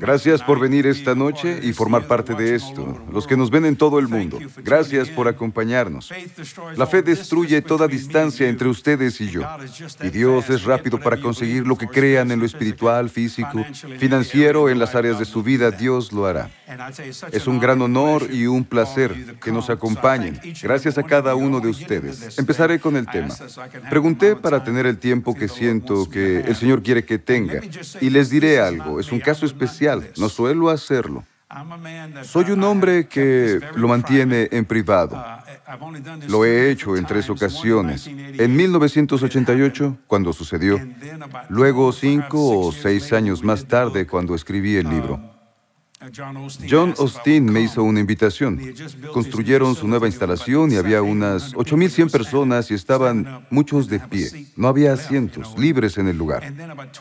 Gracias por venir esta noche y formar parte de esto, los que nos ven en todo el mundo. Gracias por acompañarnos. La fe destruye toda distancia entre ustedes y yo. Y Dios es rápido para conseguir lo que crean en lo espiritual, físico, financiero, en las áreas de su vida. Dios lo hará. Es un gran honor y un placer que nos acompañen. Gracias a cada uno de ustedes. Empezaré con el tema. Pregunté para tener el tiempo que siento que el Señor quiere que tenga. Y les diré algo un caso especial, no suelo hacerlo. Soy un hombre que lo mantiene en privado. Lo he hecho en tres ocasiones. En 1988, cuando sucedió. Luego, cinco o seis años más tarde, cuando escribí el libro. John Austin me hizo una invitación. Construyeron su nueva instalación y había unas 8.100 personas y estaban muchos de pie. No había asientos libres en el lugar.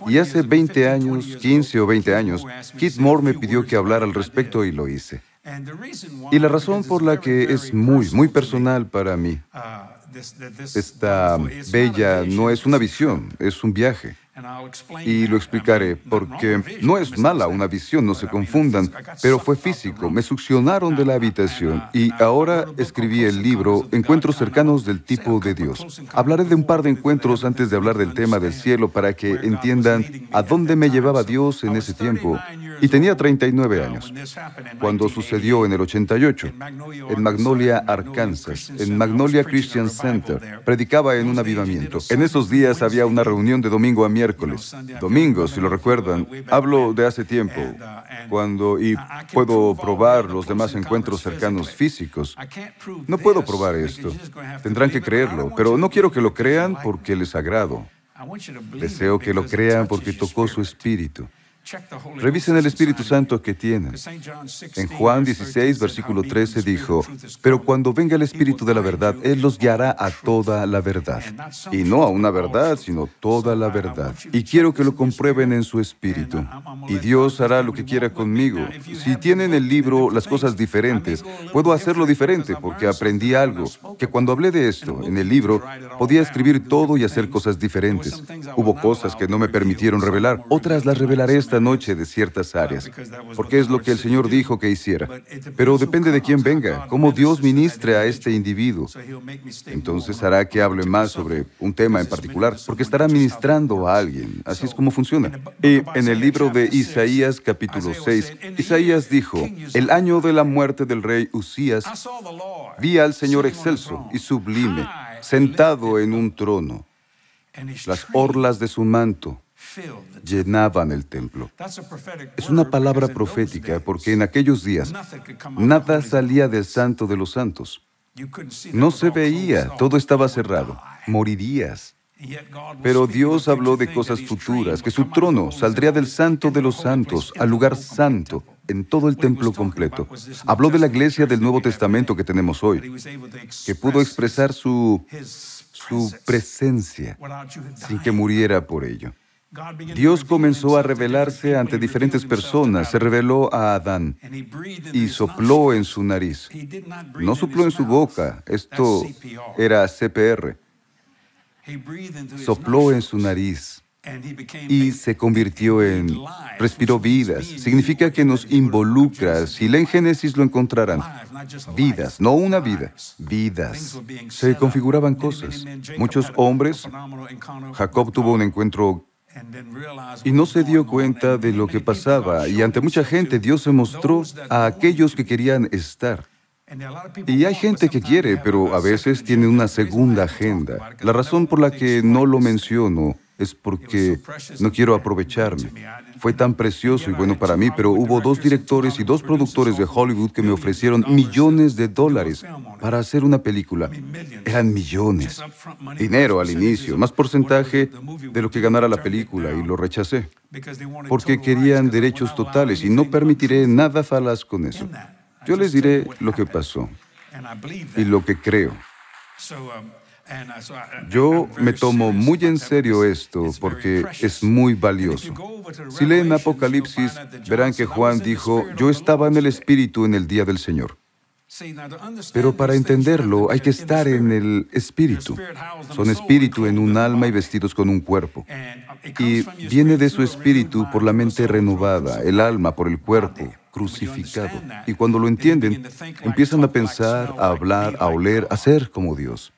Y hace 20 años, 15 o 20 años, Kit Moore me pidió que hablara al respecto y lo hice. Y la razón por la que es muy, muy personal para mí, uh, esta bella no es una visión, es un viaje. Y lo um, explicaré porque no es mala una visión, no se confundan, pero fue físico, me succionaron de la uh, habitación uh, y ahora escribí el libro Encuentros cercanos del tipo de Dios. Hablaré de un par de encuentros antes de hablar del tema del cielo para que entiendan a dónde me llevaba Dios en ese tiempo. Y tenía 39 años cuando sucedió en el 88, en Magnolia, Arkansas, en Magnolia Christian Center. Predicaba en un avivamiento. En esos días había una reunión de domingo a miércoles, domingo, si lo recuerdan. Hablo de hace tiempo, cuando y puedo probar los demás encuentros cercanos físicos. No puedo probar esto. Tendrán que creerlo, pero no quiero que lo crean porque les agrado. Deseo que lo crean porque tocó su espíritu. Revisen el Espíritu Santo que tienen. En Juan 16, versículo 13 dijo, pero cuando venga el Espíritu de la verdad, Él los guiará a toda la verdad. Y no a una verdad, sino toda la verdad. Y quiero que lo comprueben en su uh, espíritu. Y Dios hará lo que quiera conmigo. Si tienen el libro Las cosas diferentes, puedo hacerlo diferente porque aprendí algo, que cuando hablé de esto en el libro, podía escribir todo y hacer cosas diferentes. Hubo cosas que no me permitieron revelar, otras las revelaré noche de ciertas áreas, porque es lo que el Señor dijo que hiciera. Pero depende de quién venga, cómo Dios ministre a este individuo. Entonces hará que hable más sobre un tema en particular, porque estará ministrando a alguien. Así es como funciona. Y eh, en el libro de Isaías capítulo 6, Isaías dijo, el año de la muerte del rey Usías, vi al Señor excelso y sublime, sentado en un trono. Las orlas de su manto llenaban el templo. Es una palabra profética porque en aquellos días nada salía del santo de los santos. No se veía, todo estaba cerrado. Morirías. Pero Dios habló de cosas futuras, que su trono saldría del santo de los santos al lugar santo en todo el templo completo. Habló de la iglesia del Nuevo Testamento que tenemos hoy, que pudo expresar su, presencia sin que muriera por ello. Dios comenzó a revelarse ante diferentes personas, se reveló a Adán y sopló en su nariz. No sopló en su boca, esto era CPR. Sopló en su nariz y se convirtió en, respiró vidas. Significa que nos involucra. Si leen Génesis lo encontrarán. Vidas, no una vida, vidas. Se configuraban cosas. Muchos hombres, Jacob tuvo un encuentro y no se dio cuenta de lo que pasaba y ante mucha gente Dios se mostró a aquellos que querían estar. Y hay gente que quiere, pero a veces tiene una segunda agenda. La razón por la que no lo menciono es porque no quiero aprovecharme. Fue tan precioso y bueno para mí, pero hubo dos directores y dos productores de Hollywood que me ofrecieron millones de dólares para hacer una película. Eran millones. Dinero al inicio, más porcentaje de lo que ganara la película y lo rechacé. Porque querían derechos totales y no permitiré nada falaz con eso. Yo les diré lo que pasó y lo que creo. Yo me tomo muy en serio esto porque es muy valioso. Si leen Apocalipsis, verán que Juan dijo, yo estaba en el Espíritu en el día del Señor. Pero para entenderlo hay que estar en el espíritu. Son espíritu en un alma y vestidos con un cuerpo. Y viene de su espíritu por la mente renovada, el alma por el cuerpo, crucificado. Y cuando lo entienden, empiezan a pensar, a hablar, a oler, a ser como Dios.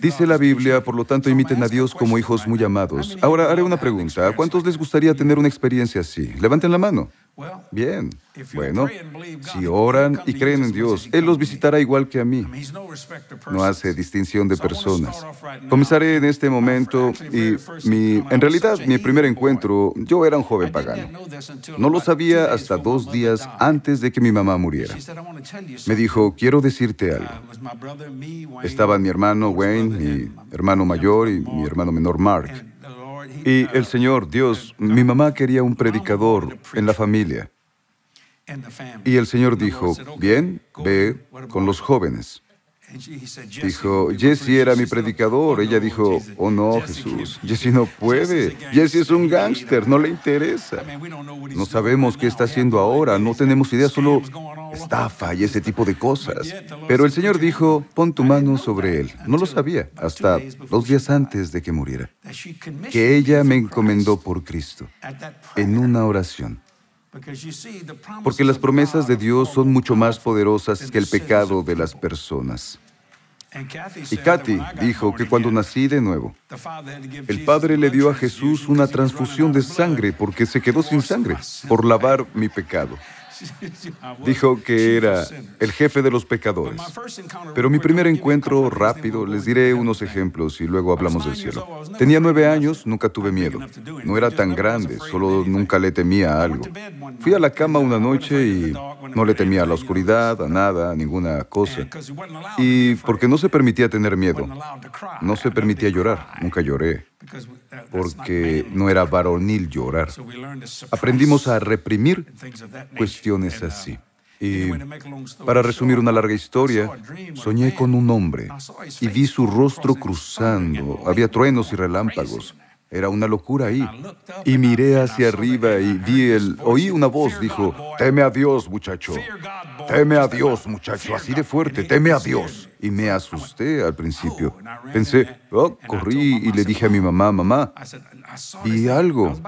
Dice la Biblia, por lo tanto, imiten a Dios como hijos muy amados. Ahora haré una pregunta. ¿A cuántos les gustaría tener una experiencia así? Levanten la mano. Bien, bueno, si oran y creen en Dios, Él los visitará igual que a mí. No hace distinción de personas. Comenzaré en este momento y mi, en realidad mi primer encuentro, yo era un joven pagano. No lo sabía hasta dos días antes de que mi mamá muriera. Me dijo, quiero decirte uh, algo. Estaban mi hermano Wayne, mi hermano mayor y mi hermano menor Mark. Y el Señor, Dios, mi mamá quería un predicador en la familia. Y el Señor dijo, bien, ve con los jóvenes. Dijo, Jesse era mi predicador. Ella dijo, oh no, Jesús, Jesse no puede. Jesse es un gángster, no le interesa. No sabemos qué está haciendo ahora, no tenemos idea, solo estafa y ese tipo de cosas. Pero el Señor dijo, pon tu mano sobre él. No lo sabía hasta dos días antes de que muriera, que ella me encomendó por Cristo en una oración. Porque las promesas de Dios son mucho más poderosas que el pecado de las personas. Y Kathy dijo que cuando nací de nuevo, el padre le dio a Jesús una transfusión de sangre porque se quedó sin sangre por lavar mi pecado. Dijo que era el jefe de los pecadores. Pero mi primer encuentro rápido, les diré unos ejemplos y luego hablamos del cielo. Tenía nueve años, nunca tuve miedo. No era tan grande, solo nunca le temía a algo. Fui a la cama una noche y no le temía a la oscuridad, a nada, a ninguna cosa. Y porque no se permitía tener miedo, no se permitía llorar, nunca lloré porque no era varonil llorar. Aprendimos a reprimir cuestiones así. Uh, y para resumir una larga historia, soñé con un hombre y vi su rostro cruzando. Había truenos y relámpagos. Era una locura ahí. Y miré hacia arriba y vi el... Oí una voz, dijo, teme a Dios, muchacho. Teme a Dios, muchacho. Así de fuerte, teme a Dios. Y me asusté al principio. Pensé, oh, corrí y le dije a mi mamá, mamá, vi algo.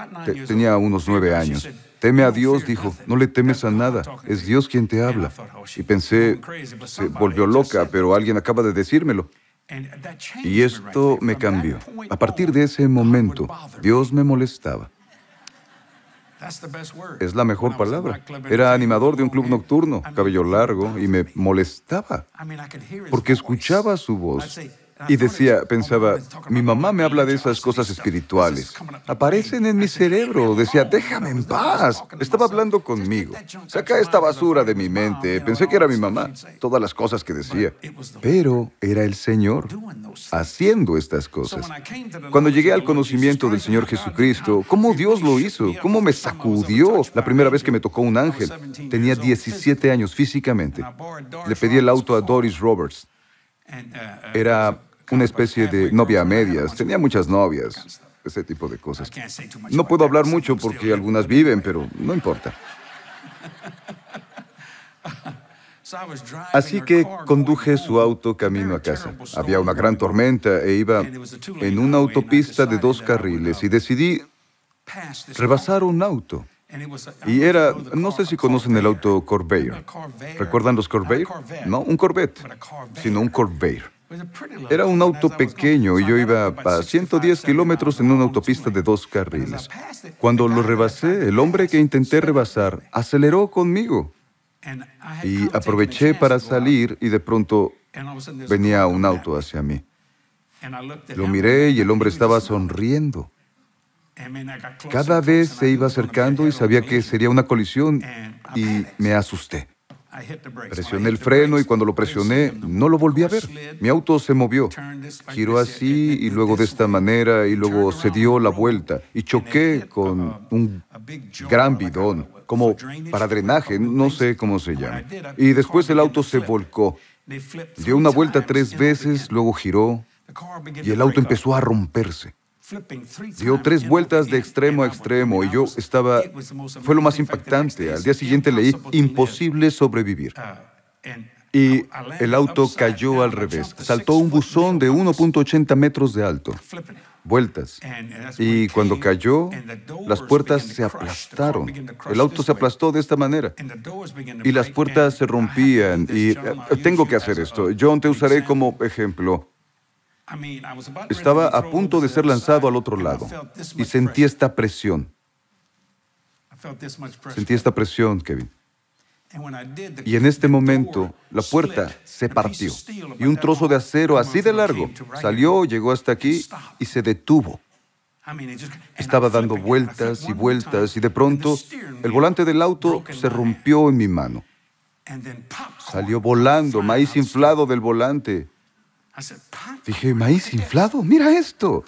tenía unos nueve años. Teme a Dios, dijo, no le temes a nada, es Dios quien te habla. Y pensé, se volvió loca, pero alguien acaba de decírmelo. Y esto me cambió. A partir de ese momento, Dios me molestaba. Es la mejor palabra. Era animador de un club nocturno, cabello largo, y me molestaba porque escuchaba su voz. Y decía, pensaba, mi mamá me habla de esas cosas espirituales. Aparecen en mi cerebro. Decía, déjame en paz. Estaba hablando conmigo. Saca esta basura de mi mente. Pensé que era mi mamá. Todas las cosas que decía. Pero era el Señor haciendo estas cosas. Cuando llegué al conocimiento del Señor Jesucristo, cómo Dios lo hizo, cómo me sacudió la primera vez que me tocó un ángel. Tenía 17 años físicamente. Le pedí el auto a Doris Roberts. Era una especie de novia a medias. Tenía muchas novias, ese tipo de cosas. No puedo hablar mucho porque algunas viven, pero no importa. Así que conduje su auto camino a casa. Había una gran tormenta e iba en una autopista de dos carriles y decidí rebasar un auto. Y era, no sé si conocen el auto Corvair. ¿Recuerdan los Corvair? No, un Corvette, sino un Corvair. Era un auto pequeño y yo iba a 110 kilómetros en una autopista de dos carriles. Cuando lo rebasé, el hombre que intenté rebasar aceleró conmigo. Y aproveché para salir y de pronto venía un auto hacia mí. Lo miré y el hombre estaba sonriendo. Cada vez se iba acercando y sabía que sería una colisión y me asusté. Presioné el freno y cuando lo presioné no lo volví a ver. Mi auto se movió. Giró así y luego de esta manera y luego se dio la vuelta y choqué con un gran bidón, como para drenaje, no sé cómo se llama. Y después el auto se volcó. Dio una vuelta tres veces, luego giró y el auto empezó a romperse. Dio tres vueltas de extremo a extremo y yo estaba... Fue lo más impactante. Al día siguiente leí Imposible sobrevivir. Uh, y el auto cayó al revés. Saltó un buzón de 1.80 metros de alto. Vueltas. Y cuando cayó, las puertas se aplastaron. El auto se aplastó de esta manera. Y las puertas se rompían. Y eh, tengo que hacer esto. John, te usaré como ejemplo. Estaba a punto de ser lanzado al otro lado y sentí esta presión. Sentí esta presión, Kevin. Y en este momento la puerta se partió y un trozo de acero así de largo salió, llegó hasta aquí y se detuvo. Estaba dando vueltas y vueltas y de pronto el volante del auto se rompió en mi mano. Salió volando maíz inflado del volante Dije, maíz inflado, mira esto.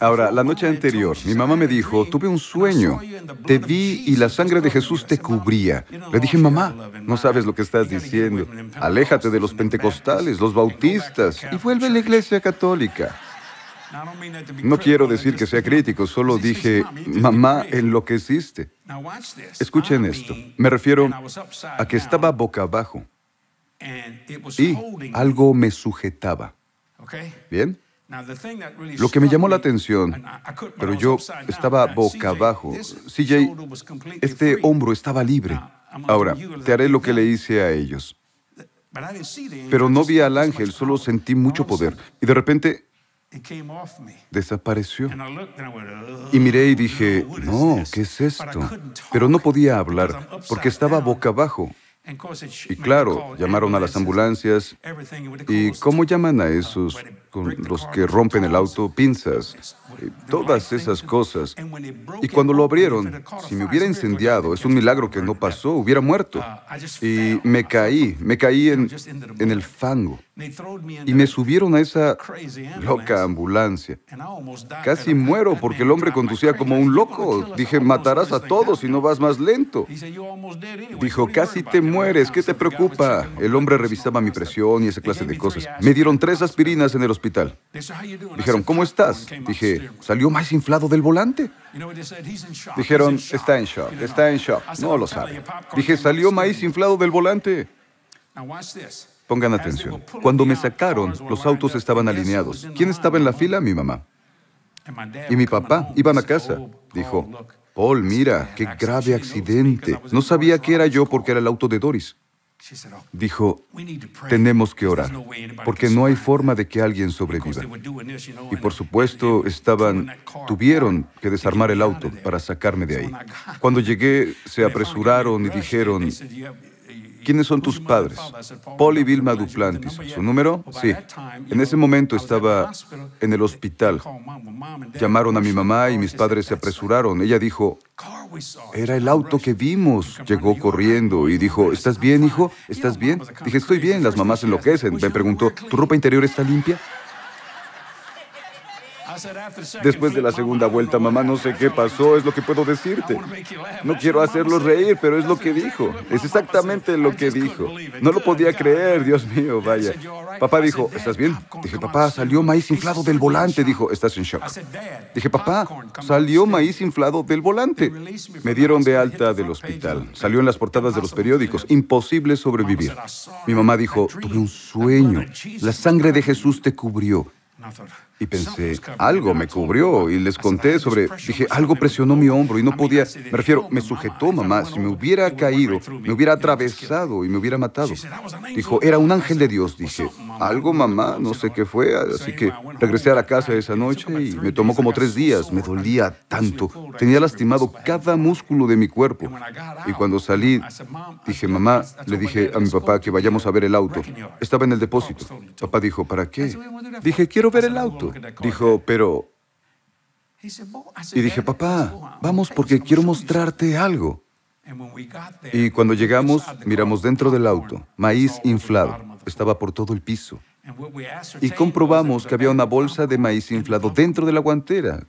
Ahora, la noche anterior, mi mamá me dijo, tuve un sueño, te vi y la sangre de Jesús te cubría. Le dije, mamá, no sabes lo que estás diciendo, aléjate de los pentecostales, los bautistas y vuelve a la iglesia católica. No quiero decir que sea crítico, solo dije, mamá, en lo que enloqueciste. Escuchen esto, me refiero a que estaba boca abajo y algo me sujetaba. ¿Bien? Lo que me llamó la atención, pero yo estaba boca abajo. CJ, este hombro estaba libre. Ahora, te haré lo que le hice a ellos. Pero no vi al ángel, solo sentí mucho poder. Y de repente desapareció. Y miré y oh, dije, no, ¿qué es esto? Pero no podía hablar porque estaba boca abajo. Y claro, llamaron a las ambulancias. ¿Y cómo llaman a esos con los que rompen el auto? Pinzas. Eh, todas esas cosas. Y cuando lo abrieron, si me hubiera incendiado, es un milagro que no pasó, hubiera muerto. Uh, y me caí, me caí en, en el fango y me subieron a esa loca ambulancia. Casi muero porque el hombre conducía como un loco. Dije, matarás a todos si no vas más lento. Dijo, casi te mueres, ¿qué te preocupa? El hombre revisaba mi presión y esa clase de cosas. Me dieron tres aspirinas en el hospital. Dijeron, ¿cómo estás? Dije, ¿salió más inflado del volante? Dijeron, está en shock, está en shock. No lo saben. Dije, salió maíz inflado del volante. Pongan atención. Cuando me sacaron, los autos estaban alineados. ¿Quién estaba en la fila? Mi mamá. Y mi papá, iban a casa. Dijo, Paul, mira, qué grave accidente. No sabía que era yo porque era el auto de Doris. Dijo, tenemos que orar, porque no hay forma de que alguien sobreviva. Y por supuesto, estaban, tuvieron que desarmar el auto para sacarme de ahí. Cuando llegué, se apresuraron y dijeron, ¿Quiénes son tus padres? Paul y Vilma Duplantis. ¿Su número? Sí. En ese momento estaba en el hospital. Llamaron a mi mamá y mis padres se apresuraron. Ella dijo, era el auto que vimos. Llegó corriendo y dijo, ¿estás bien, hijo? ¿Estás bien? Dije, estoy bien. Las mamás enloquecen. Me preguntó, ¿tu ropa interior está limpia? Después de la segunda vuelta, mamá, no sé qué pasó, es lo que puedo decirte. No quiero hacerlo reír, pero es lo que dijo. Es exactamente lo que dijo. No lo podía creer, Dios mío, vaya. Papá dijo, ¿estás bien? Dije, papá, salió maíz inflado del volante. Dijo, estás en shock. Dije, papá, salió maíz inflado del volante. Me dieron de alta del hospital. Salió en las portadas de los periódicos. Imposible sobrevivir. Mi mamá dijo, tuve un sueño. La sangre de Jesús te cubrió. Y pensé, algo me cubrió y les conté sobre, dije, algo presionó mi hombro y no podía, me refiero, me sujetó mamá, si me hubiera caído, me hubiera atravesado y me hubiera matado. Dijo, era un ángel de Dios, pues, dije, algo mamá, no sé qué fue, así que regresé a la casa esa noche y me tomó como tres días, me dolía tanto, tenía lastimado cada músculo de mi cuerpo. Y cuando salí, dije, mamá, le dije a mi papá que vayamos a ver el auto. Estaba en el depósito. Papá dijo, ¿para qué? Dije, quiero ver el auto. Dijo, pero... Y dije, papá, vamos porque quiero mostrarte algo. Y cuando llegamos, miramos dentro del auto, maíz inflado, estaba por todo el piso. Y comprobamos que había una bolsa de maíz inflado dentro de la guantera,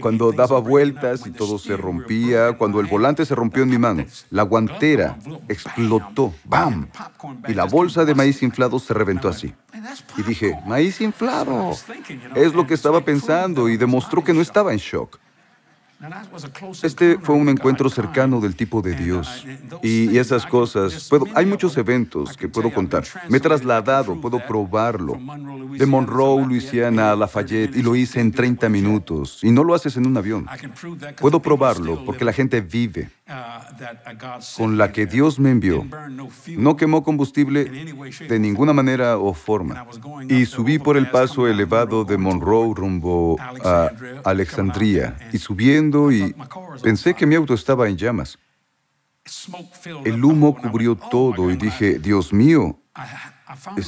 cuando daba vueltas y todo se rompía, cuando el volante se rompió en mi mano, la guantera explotó, ¡bam! Y la bolsa de maíz inflado se reventó así. Y dije, maíz inflado. Es lo que estaba pensando y demostró que no estaba en shock. Este fue un encuentro cercano del tipo de Dios. Y esas cosas, puedo, hay muchos eventos que puedo contar. Me he trasladado, puedo probarlo. De Monroe, Luisiana, a Lafayette, y lo hice en 30 minutos. Y no lo haces en un avión. Puedo probarlo porque la gente vive con la que Dios me envió. No quemó combustible de ninguna manera o forma. Y subí por el paso elevado de Monroe rumbo a Alexandria. Y subiendo y pensé que mi auto estaba en llamas. El humo cubrió oh todo y dije, Dios mío,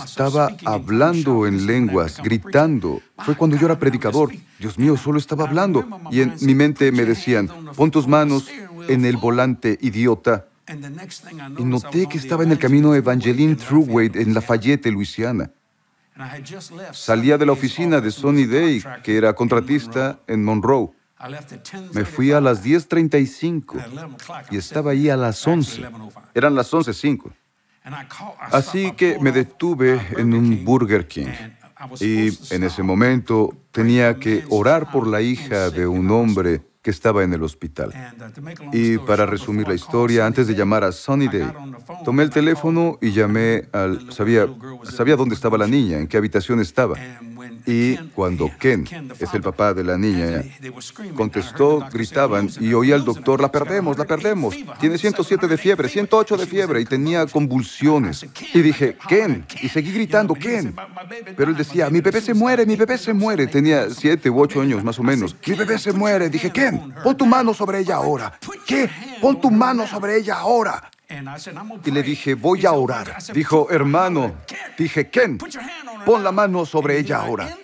estaba hablando en lenguas, gritando. Fue cuando yo era predicador. Dios mío, solo estaba hablando. Y en mi mente me decían, pon tus manos en el volante, idiota. Y noté que estaba en el camino Evangeline Trueway en Lafayette, Luisiana. Salía de la oficina de Sonny Day, que era contratista en Monroe. Me fui a las 10.35 y estaba ahí a las 11. Eran las 11.05. Así que me detuve uh, en un Burger King y en ese momento tenía que orar por la uh, hija de un hombre que estaba en el hospital. Uh, y para resumir la historia, antes de llamar a Day, tomé el teléfono y llamé al... Sabía, sabía dónde estaba la niña, en qué habitación estaba. Y cuando Ken, es el papá de la niña, contestó, gritaban y oí al doctor, la perdemos, la perdemos. Tiene 107 de fiebre, 108 de fiebre y tenía convulsiones. Y dije, Ken, y seguí gritando, Ken. Pero él decía, mi bebé se muere, mi bebé se muere. Tenía 7 u 8 años más o menos. Mi bebé se muere. Dije, Ken, pon tu mano sobre ella ahora. ¿Qué? Pon tu mano sobre ella ahora. Y le dije, voy a orar. Dijo, hermano, dije, Ken, pon la mano sobre ella ahora.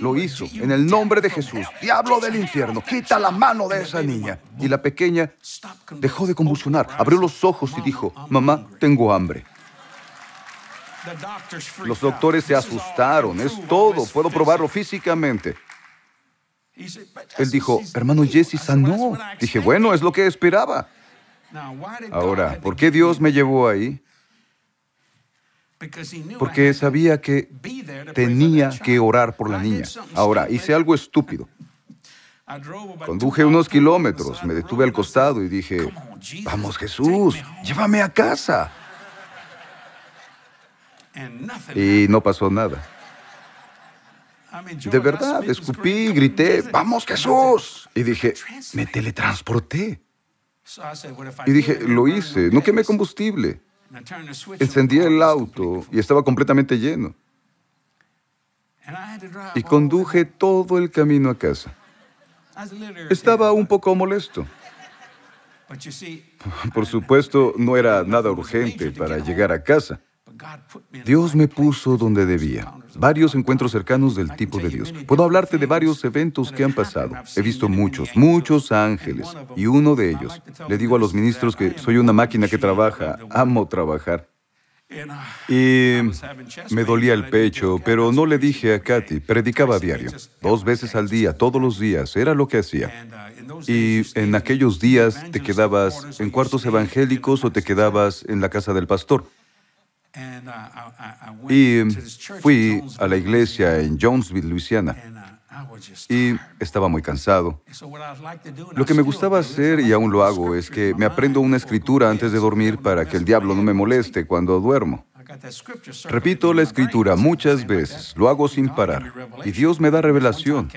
Lo hizo en el nombre de Jesús. Diablo del infierno, quita la mano de esa niña. Y la pequeña dejó de convulsionar, abrió los ojos y dijo, mamá, tengo hambre. Los doctores se asustaron, es todo, puedo probarlo físicamente. Él dijo, hermano Jesse sanó. Dije, bueno, es lo que esperaba. Ahora, ¿por qué Dios me llevó ahí? Porque sabía que tenía que orar por la niña. Ahora, hice algo estúpido. Conduje unos kilómetros, me detuve al costado y dije, vamos Jesús, llévame a casa. Y no pasó nada. De verdad, escupí, grité, vamos Jesús. Y dije, me teletransporté. Y dije, lo hice, no quemé combustible. Encendí el auto y estaba completamente lleno. Y conduje todo el camino a casa. Estaba un poco molesto. Por supuesto, no era nada urgente para llegar a casa. Dios me puso donde debía. Varios encuentros cercanos del tipo de Dios. Puedo hablarte de varios eventos que han pasado. He visto muchos, muchos ángeles. Y uno de ellos, le digo a los ministros que soy una máquina que trabaja, amo trabajar. Uh, y me dolía el pecho, pero no le dije a Katy, predicaba a diario, dos veces al día, todos los días, era lo que hacía. Uh, y en aquellos días te quedabas en cuartos evangélicos o te quedabas en la casa del pastor. Uh, y fui a la iglesia en Jonesville, Luisiana, uh, y estaba muy cansado. Lo que me gustaba hacer, y aún lo hago, es que me aprendo una escritura antes de dormir para que el diablo no me moleste cuando duermo. Repito la escritura muchas veces, lo hago sin parar, y Dios me da revelación.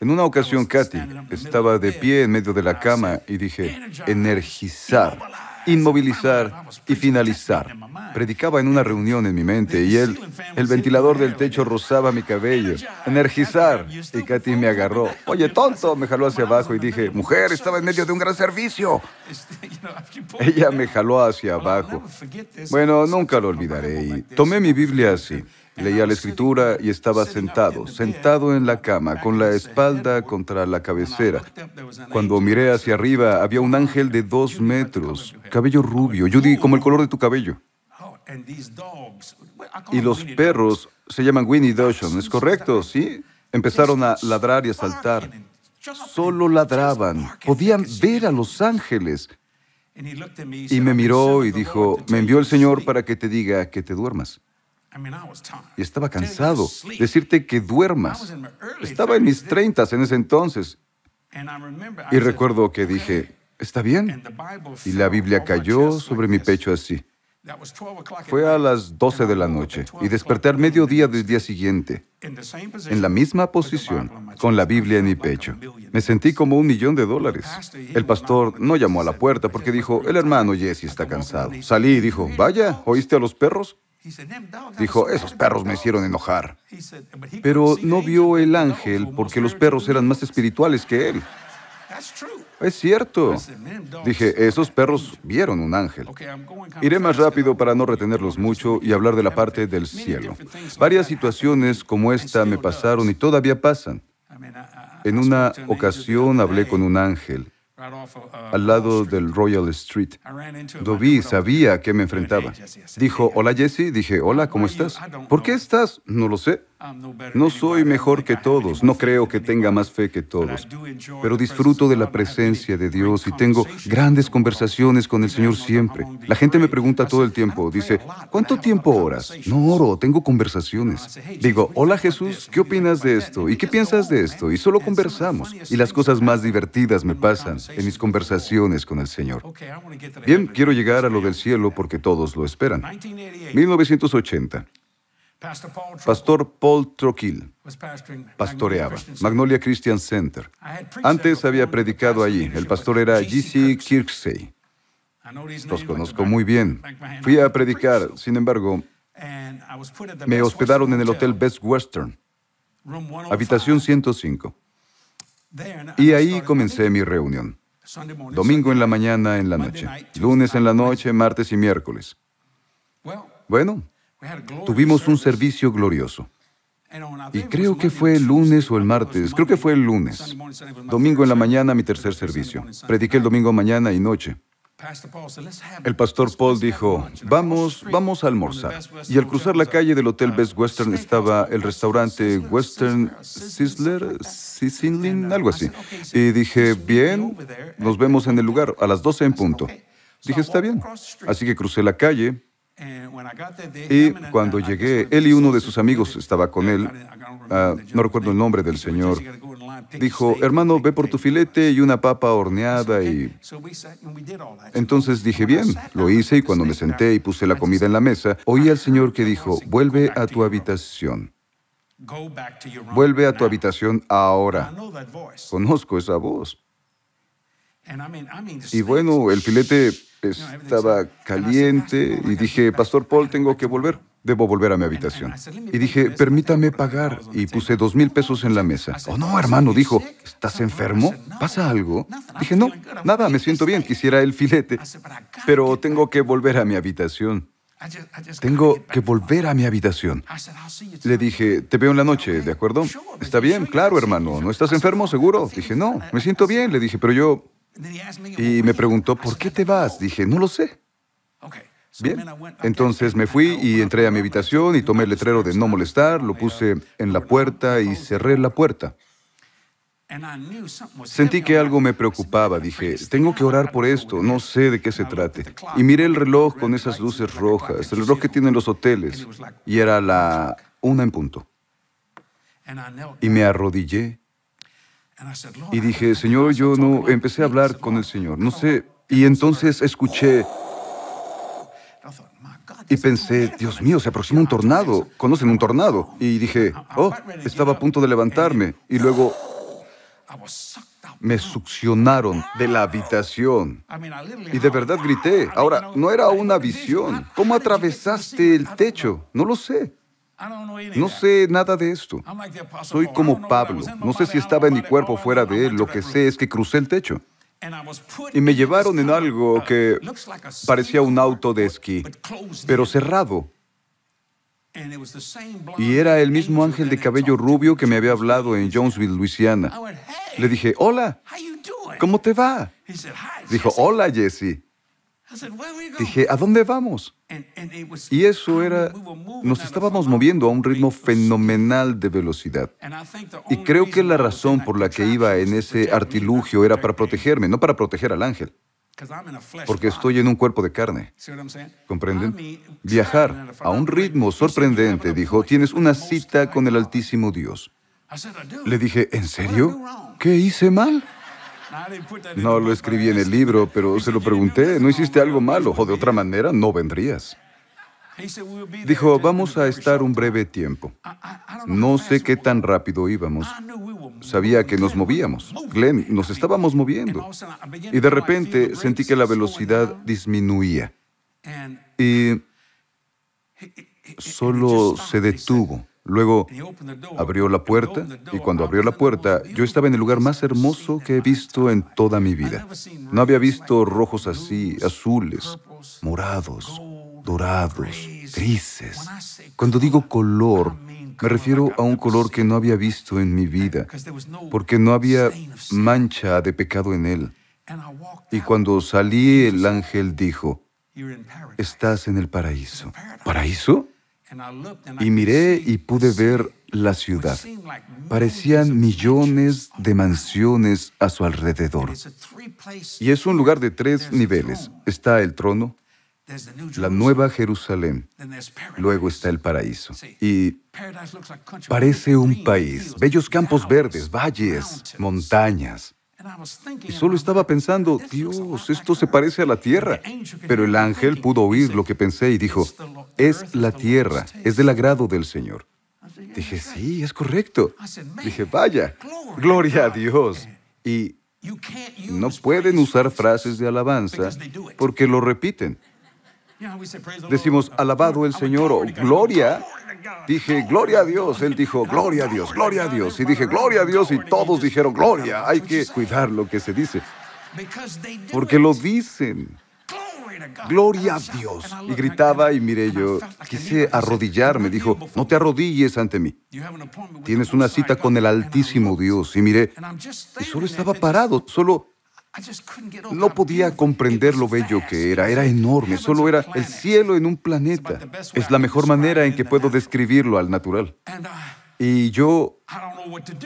En una ocasión, Kathy, estaba de pie en medio de la cama y dije, energizar inmovilizar y finalizar. Predicaba en una reunión en mi mente y el ventilador del techo rozaba mi cabello. Energizar. Y Katy me agarró. Oye, tonto, me jaló hacia abajo y dije, mujer, estaba en medio de un gran servicio. Ella me jaló hacia abajo. Bueno, nunca lo olvidaré y tomé mi Biblia así. Leía la escritura y estaba sentado, sentado en la cama, con la espalda contra la cabecera. Cuando miré hacia arriba, había un ángel de dos metros, cabello rubio, Judy, como el color de tu cabello. Y los perros se llaman Winnie Doshon, ¿es correcto? ¿Sí? Empezaron a ladrar y a saltar. Solo ladraban. Podían ver a los ángeles. Y me miró y dijo, me envió el Señor para que te diga que te duermas. Y estaba cansado. Decirte que duermas. Estaba en mis treintas en ese entonces. Y recuerdo que dije, está bien. Y la Biblia cayó sobre mi pecho así. Fue a las 12 de la noche y desperté al mediodía del día siguiente, en la misma posición, con la Biblia en mi pecho. Me sentí como un millón de dólares. El pastor no llamó a la puerta porque dijo, el hermano Jesse está cansado. Salí y dijo, vaya, ¿oíste a los perros? Dijo, esos perros me hicieron enojar. Pero no vio el ángel porque los perros eran más espirituales que él. Es cierto. Dije, esos perros vieron un ángel. Iré más rápido para no retenerlos mucho y hablar de la parte del cielo. Varias situaciones como esta me pasaron y todavía pasan. En una ocasión hablé con un ángel Uh, al lado del Royal Street. Dobie sabía que me enfrentaba. Dijo, hola Jesse, dije, hola, ¿cómo estás? ¿Por qué estás? No lo sé. No soy mejor que todos, no creo que tenga más fe que todos, pero disfruto de la presencia de Dios y tengo grandes conversaciones con el Señor siempre. La gente me pregunta todo el tiempo, dice, ¿cuánto tiempo oras? No oro, tengo conversaciones. Digo, hola Jesús, ¿qué opinas de esto? ¿Y qué piensas de esto? Y solo conversamos. Y las cosas más divertidas me pasan en mis conversaciones con el Señor. Bien, quiero llegar a lo del cielo porque todos lo esperan. 1980. Pastor Paul Troquil pastoreaba, Magnolia Christian Center. Antes había predicado allí. El pastor era G.C. Kirksey. Los conozco muy bien. Fui a predicar, sin embargo, me hospedaron en el Hotel Best Western, oh habitación 105. Y ahí comencé mi reunión. Domingo en la mañana, en la noche. Lunes en la noche, martes y miércoles. Bueno, Tuvimos un servicio glorioso. Y creo que fue el lunes o el martes, creo que fue el lunes. Domingo en la mañana, mi tercer servicio. Prediqué el domingo mañana y noche. El pastor Paul dijo, vamos, vamos a almorzar. Y al cruzar la calle del Hotel Best Western estaba el restaurante Western Sizzler, Sizzling, algo así. Y dije, bien, nos vemos en el lugar a las 12 en punto. Dije, está bien. Así que crucé la calle, y cuando llegué, él y uno de sus amigos estaba con él, no recuerdo el nombre del señor, dijo, hermano, ve por tu filete y una papa horneada y... Entonces dije, bien, lo hice y cuando me senté y puse la comida en la mesa, oí al señor que dijo, vuelve a tu habitación. Vuelve a tu habitación ahora. Conozco esa voz. Y bueno, el filete estaba caliente y dije, Pastor Paul, tengo que volver. Debo volver a mi habitación. Y dije, permítame pagar. Y puse dos mil pesos en la mesa. Oh, no, hermano, dijo, ¿estás enfermo? ¿Pasa algo? Dije, no, nada, me siento bien, quisiera el filete. Pero tengo que volver a mi habitación. Tengo que volver a mi habitación. Le dije, te veo en la noche, ¿de acuerdo? Está bien, claro, hermano. ¿No estás enfermo, seguro? Dije, no, me siento bien. Le dije, pero yo y me preguntó, ¿por qué te vas? Dije, no lo sé. Bien, entonces me fui y entré a mi habitación y tomé el letrero de no molestar, lo uh, puse en la puerta y cerré la puerta. Sentí que algo me preocupaba, dije, tengo que orar por esto, no sé de qué se trate. Y miré el reloj con esas luces rojas, el reloj que tienen los hoteles, y era la una en punto. Y me arrodillé y dije, Señor, yo no empecé a hablar con el Señor, no sé. Y entonces escuché y pensé, Dios mío, se aproxima un tornado. ¿Conocen un tornado? Y dije, oh, estaba a punto de levantarme. Y luego me succionaron de la habitación. Y de verdad grité. Ahora, no era una visión. ¿Cómo atravesaste el techo? No lo sé. No sé nada de esto. Soy como Pablo. No sé si estaba en mi cuerpo fuera de él. Lo que sé es que crucé el techo. Y me llevaron en algo uh, que parecía un auto de esquí, pero cerrado. Y era el mismo ángel de cabello rubio que me había hablado en Jonesville, Luisiana. Le dije, hola, ¿cómo te va? Dijo, hola, Jesse. Dije, ¿a dónde vamos? Y eso era, nos estábamos moviendo a un ritmo fenomenal de velocidad. Y creo que la razón por la que iba en ese artilugio era para protegerme, no para proteger al ángel. Porque estoy en un cuerpo de carne. ¿Comprenden? Viajar a un ritmo sorprendente, dijo, tienes una cita con el Altísimo Dios. Le dije, ¿en serio? ¿Qué hice mal? No lo escribí en el libro, pero se lo pregunté. ¿No hiciste algo malo? O de otra manera, no vendrías. Dijo, vamos a estar un breve tiempo. No sé qué tan rápido íbamos. Sabía que nos movíamos. Glenn, nos estábamos moviendo. Y de repente sentí que la velocidad disminuía. Y solo se detuvo. Luego abrió la puerta y cuando abrió la puerta yo estaba en el lugar más hermoso que he visto en toda mi vida. No había visto rojos así, azules, morados, dorados, grises. Cuando digo color, me refiero a un color que no había visto en mi vida, porque no había mancha de pecado en él. Y cuando salí el ángel dijo, estás en el paraíso. ¿Paraíso? Y miré y pude ver la ciudad. Parecían millones de mansiones a su alrededor. Y es un lugar de tres niveles. Está el trono, la nueva Jerusalén, luego está el paraíso. Y parece un país. Bellos campos verdes, valles, montañas. Y solo estaba pensando, Dios, esto se parece a la tierra. Pero el ángel pudo oír lo que pensé y dijo, es la tierra, es del agrado del Señor. Dije, sí, es correcto. Dije, vaya, gloria a Dios. Y no pueden usar frases de alabanza porque lo repiten. Decimos, alabado el Señor o gloria Dije, gloria a Dios. Él dijo, gloria a Dios, gloria a Dios. Y dije, gloria a Dios. Y todos dijeron, gloria. Hay que cuidar lo que se dice. Porque lo dicen. Gloria a Dios. Y gritaba y miré yo, quise arrodillarme. Dijo, no te arrodilles ante mí. Tienes una cita con el Altísimo Dios. Y miré, y solo estaba parado, solo no podía comprender lo bello que era, era enorme, solo era el cielo en un planeta. Es la mejor manera en que puedo describirlo al natural. Uh, y yo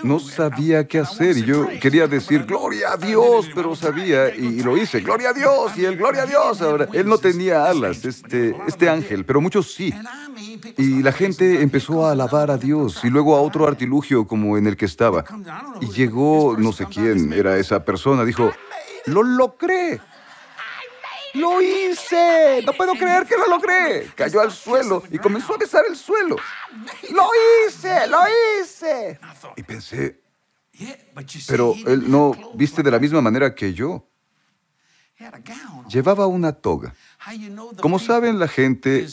no sabía qué hacer y yo quería decir gloria a Dios, pero sabía y, lo hice, gloria a Dios y el gloria a Dios. él no tenía alas, este, este ángel, pero muchos sí. Y la gente empezó a alabar a Dios y luego a otro artilugio como en el que estaba. Y llegó no sé quién era esa persona, dijo, lo logré. ¡Lo hice! ¡No puedo creer que lo logré! Cayó al suelo y comenzó a besar el suelo. ¡Lo hice! ¡Lo hice! Y pensé, pero él no viste de la misma manera que yo. Llevaba una toga. Como saben, la gente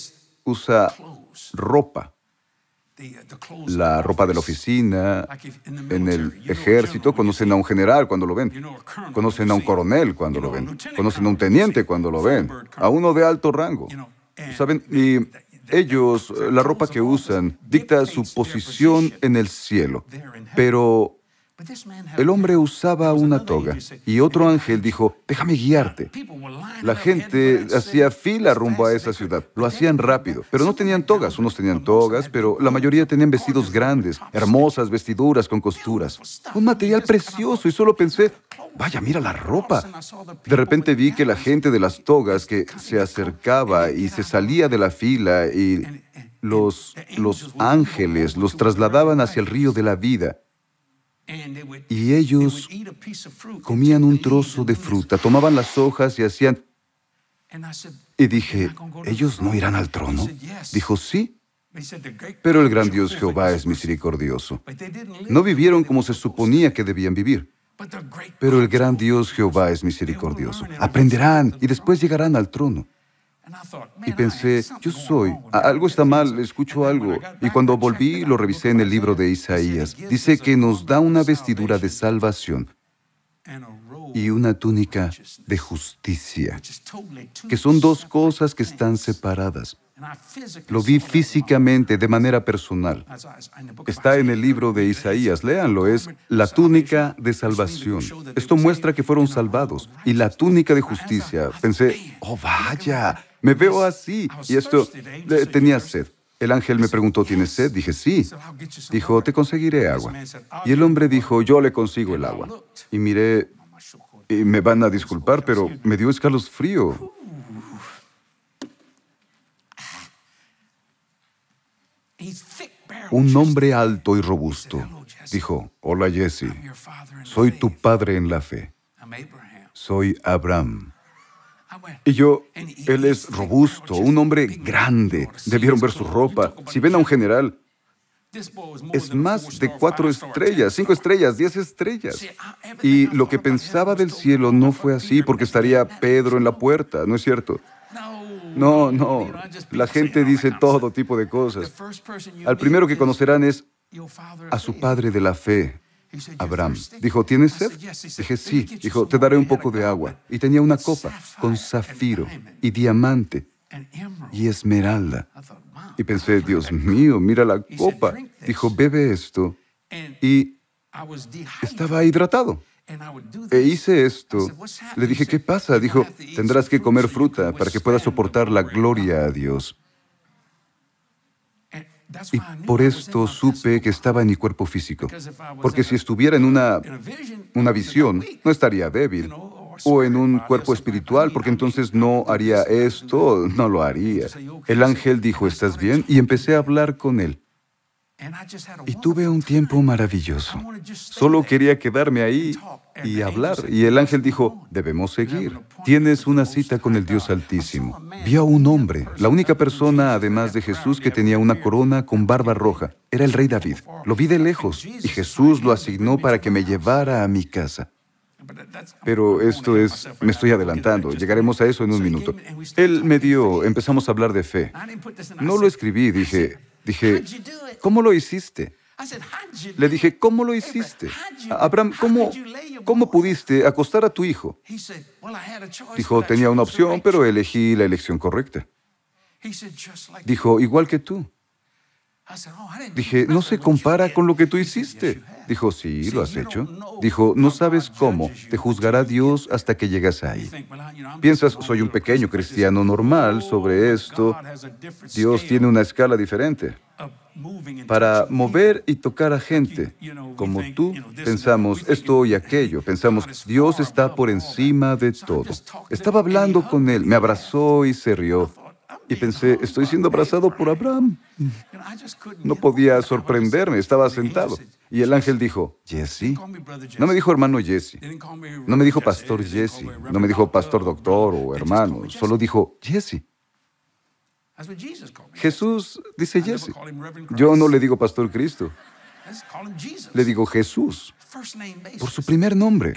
usa ropa la ropa de la oficina, en el ejército, conocen a un general cuando lo ven, conocen a un coronel cuando lo ven, conocen a un teniente cuando lo ven, a uno de alto rango. ¿Saben? Y ellos, la ropa que usan, dicta su posición en el cielo, pero el hombre usaba una toga y otro ángel dijo, déjame guiarte. La gente hacía fila rumbo a esa ciudad, lo hacían rápido, pero no tenían togas, unos tenían togas, pero la mayoría tenían vestidos grandes, hermosas vestiduras con costuras, un material precioso y solo pensé, vaya, mira la ropa. De repente vi que la gente de las togas que se acercaba y se salía de la fila y los, los ángeles los trasladaban hacia el río de la vida y ellos comían un trozo de fruta, tomaban las hojas y hacían... Y dije, ¿ellos no irán al trono? Dijo, sí. Pero el gran Dios Jehová es misericordioso. No vivieron como se suponía que debían vivir. Pero el gran Dios Jehová es misericordioso. Aprenderán y después llegarán al trono. Y pensé, yo soy, algo está mal, escucho algo. Y cuando volví, lo revisé en el libro de Isaías. Dice que nos da una vestidura de salvación y una túnica de justicia, que son dos cosas que están separadas. Lo vi físicamente, de manera personal. Está en el libro de Isaías, léanlo, es la túnica de salvación. Esto muestra que fueron salvados. Y la túnica de justicia, pensé, oh vaya, me veo así. Y esto, tenía sed. El ángel me preguntó, ¿tienes sed? Dije, sí. Dijo, te conseguiré agua. Y el hombre dijo, yo le consigo el agua. Y miré, y me van a disculpar, pero me dio escalofrío. Ah. Un hombre alto y robusto dijo, hola Jesse, soy tu padre en la fe. Soy Abraham. Y yo, él es robusto, un hombre grande. Debieron ver su ropa. Si ven a un general, es más de cuatro estrellas, cinco estrellas, diez estrellas. Y lo que pensaba del cielo no fue así, porque estaría Pedro en la puerta, ¿no es cierto? No, no. La gente dice todo tipo de cosas. Al primero que conocerán es a su padre de la fe, Abraham. Dijo, ¿tienes sed? Dije, sí. Dijo, te daré un poco de agua. Y tenía una copa con zafiro y diamante y esmeralda. Y pensé, Dios mío, mira la copa. Dijo, bebe esto. Y estaba hidratado. E hice esto. Le dije, ¿qué pasa? Dijo, tendrás que comer fruta para que puedas soportar la gloria a Dios. Y por esto supe que estaba en mi cuerpo físico, porque si estuviera en una, una visión, no estaría débil, o en un cuerpo espiritual, porque entonces no haría esto, no lo haría. El ángel dijo, ¿estás bien? Y empecé a hablar con él. Y tuve un tiempo maravilloso. Solo quería quedarme ahí y hablar. Y el ángel dijo, debemos seguir. Tienes una cita con el Dios Altísimo. Vi a un hombre, la única persona además de Jesús que tenía una corona con barba roja. Era el rey David. Lo vi de lejos y Jesús lo asignó para que me llevara a mi casa. Pero esto es, me estoy adelantando, llegaremos a eso en un minuto. Él me dio, empezamos a hablar de fe. No lo escribí, dije, Dije, ¿cómo lo hiciste? Le dije, ¿cómo lo hiciste? Abraham, ¿cómo, ¿cómo pudiste acostar a tu hijo? Dijo, tenía una opción, pero elegí la elección correcta. Dijo, igual que tú. Dije, no se compara con lo que tú hiciste. Dijo, sí, lo has hecho. Dijo, no sabes cómo, te juzgará Dios hasta que llegas ahí. Piensas, soy un pequeño cristiano normal sobre esto. Dios tiene una escala diferente para mover y tocar a gente. Como tú, pensamos esto y aquello, pensamos, Dios está por encima de todo. Estaba hablando con él, me abrazó y se rió y pensé, estoy siendo abrazado por Abraham. No podía sorprenderme, estaba sentado. Y el ángel dijo, Jesse. No me dijo hermano Jesse. No me dijo pastor Jesse. No me dijo pastor doctor o hermano. Solo dijo Jesse. Jesús dice Jesse. Yo no le digo pastor Cristo. Le digo Jesús por su primer nombre.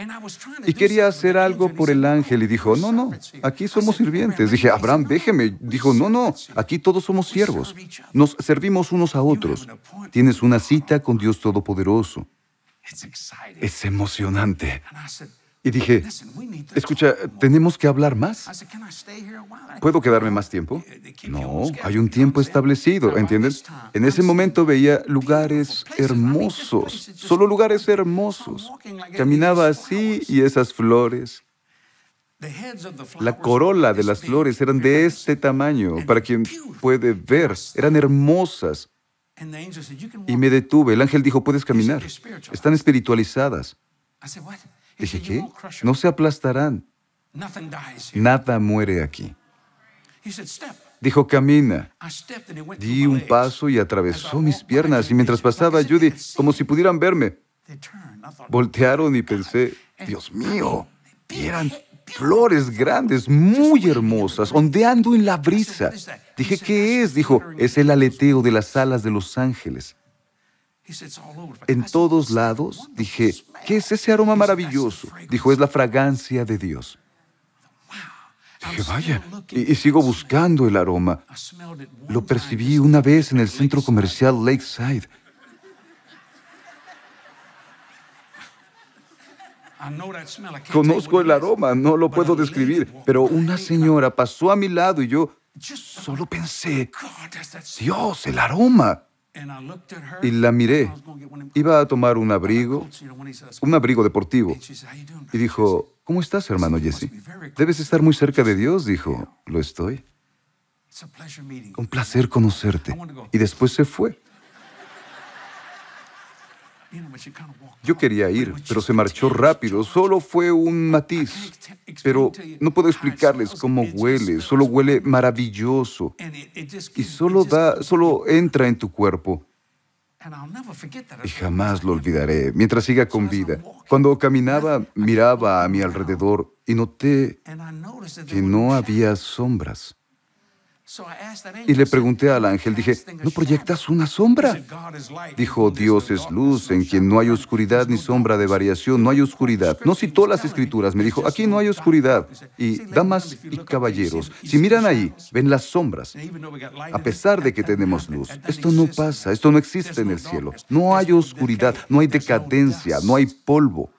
Y quería hacer algo por el ángel y dijo, no, no, aquí somos sirvientes. Dije, Abraham, déjeme. Dijo, no, no, aquí todos somos siervos. Nos servimos unos a otros. Tienes una cita con Dios Todopoderoso. Es emocionante. Y dije, escucha, tenemos que hablar más. ¿Puedo quedarme más tiempo? No, hay un tiempo establecido, ¿entiendes? En ese momento veía lugares hermosos, solo lugares hermosos. Caminaba así y esas flores. La corola de las flores eran de este tamaño, para quien puede ver, eran hermosas. Y me detuve. El ángel dijo, puedes caminar. Están espiritualizadas. Dije, ¿qué? No se aplastarán. Nada muere aquí. Dijo, camina. Di un paso y atravesó mis piernas y mientras pasaba Judy, como si pudieran verme, voltearon y pensé, Dios mío, eran flores grandes, muy hermosas, ondeando en la brisa. Dije, ¿qué es? Dijo, es el aleteo de las alas de los ángeles. En todos lados dije, ¿qué es ese aroma maravilloso? Dijo, es la fragancia de Dios. Dije, vaya, y, sigo buscando el aroma. Lo percibí una vez en el centro comercial Lakeside. Conozco el aroma, no lo puedo describir, pero una señora pasó a mi lado y yo solo pensé, Dios, el aroma. Y la miré. Iba a tomar un abrigo, un abrigo deportivo. Y dijo, ¿cómo estás, hermano Jesse? Debes estar muy cerca de Dios, dijo. ¿Lo estoy? Un placer conocerte. Y después se fue. Yo quería ir, pero se marchó rápido. Solo fue un matiz. Pero no puedo explicarles cómo huele. Solo huele maravilloso. Y solo da, solo entra en tu cuerpo. Y jamás lo olvidaré mientras siga con vida. Cuando caminaba, miraba a mi alrededor y noté que no había sombras. Y le pregunté al ángel, dije, ¿no proyectas una sombra? Dijo, Dios es luz, en quien no hay oscuridad ni sombra de variación, no hay oscuridad. No citó las escrituras, me dijo, aquí no hay oscuridad. Y damas y caballeros, si miran ahí, ven las sombras. A pesar de que tenemos luz, esto no pasa, esto no existe en el cielo. No hay oscuridad, no hay decadencia, no hay polvo.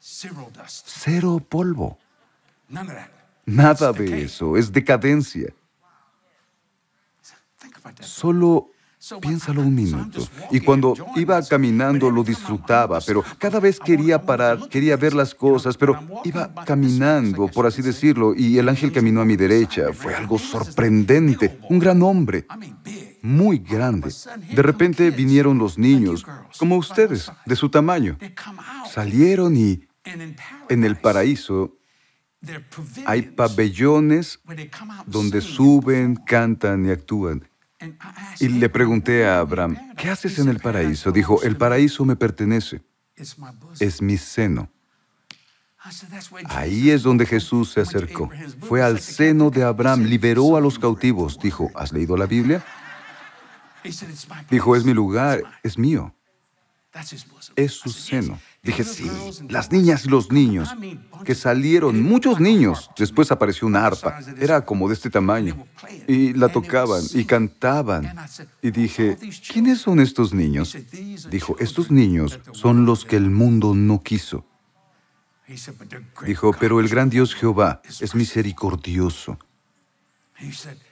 Cero polvo. Nada de eso, es decadencia. Solo piénsalo un minuto. Y cuando iba caminando lo disfrutaba, pero cada vez quería parar, quería ver las cosas, pero iba caminando, por así decirlo, y el ángel caminó a mi derecha. Fue algo sorprendente, un gran hombre muy grande. De repente vinieron los niños, como ustedes, de su tamaño. Salieron y en el paraíso hay pabellones donde suben, cantan y actúan. Y le pregunté a Abraham, ¿qué haces en el paraíso? Dijo, el paraíso me pertenece, es mi seno. Ahí es donde Jesús se acercó. Fue al seno de Abraham, liberó a los cautivos. Dijo, ¿has leído la Biblia? Dijo, es mi lugar, es mío. Es su seno. Dije, sí, las niñas y los niños, ah, que salieron, muchos niños. Después apareció una arpa, era como de este tamaño, y la tocaban y cantaban. Y dije, ¿quiénes son estos niños? Dijo, estos niños son los que el mundo no quiso. Dijo, pero el gran Dios Jehová es misericordioso.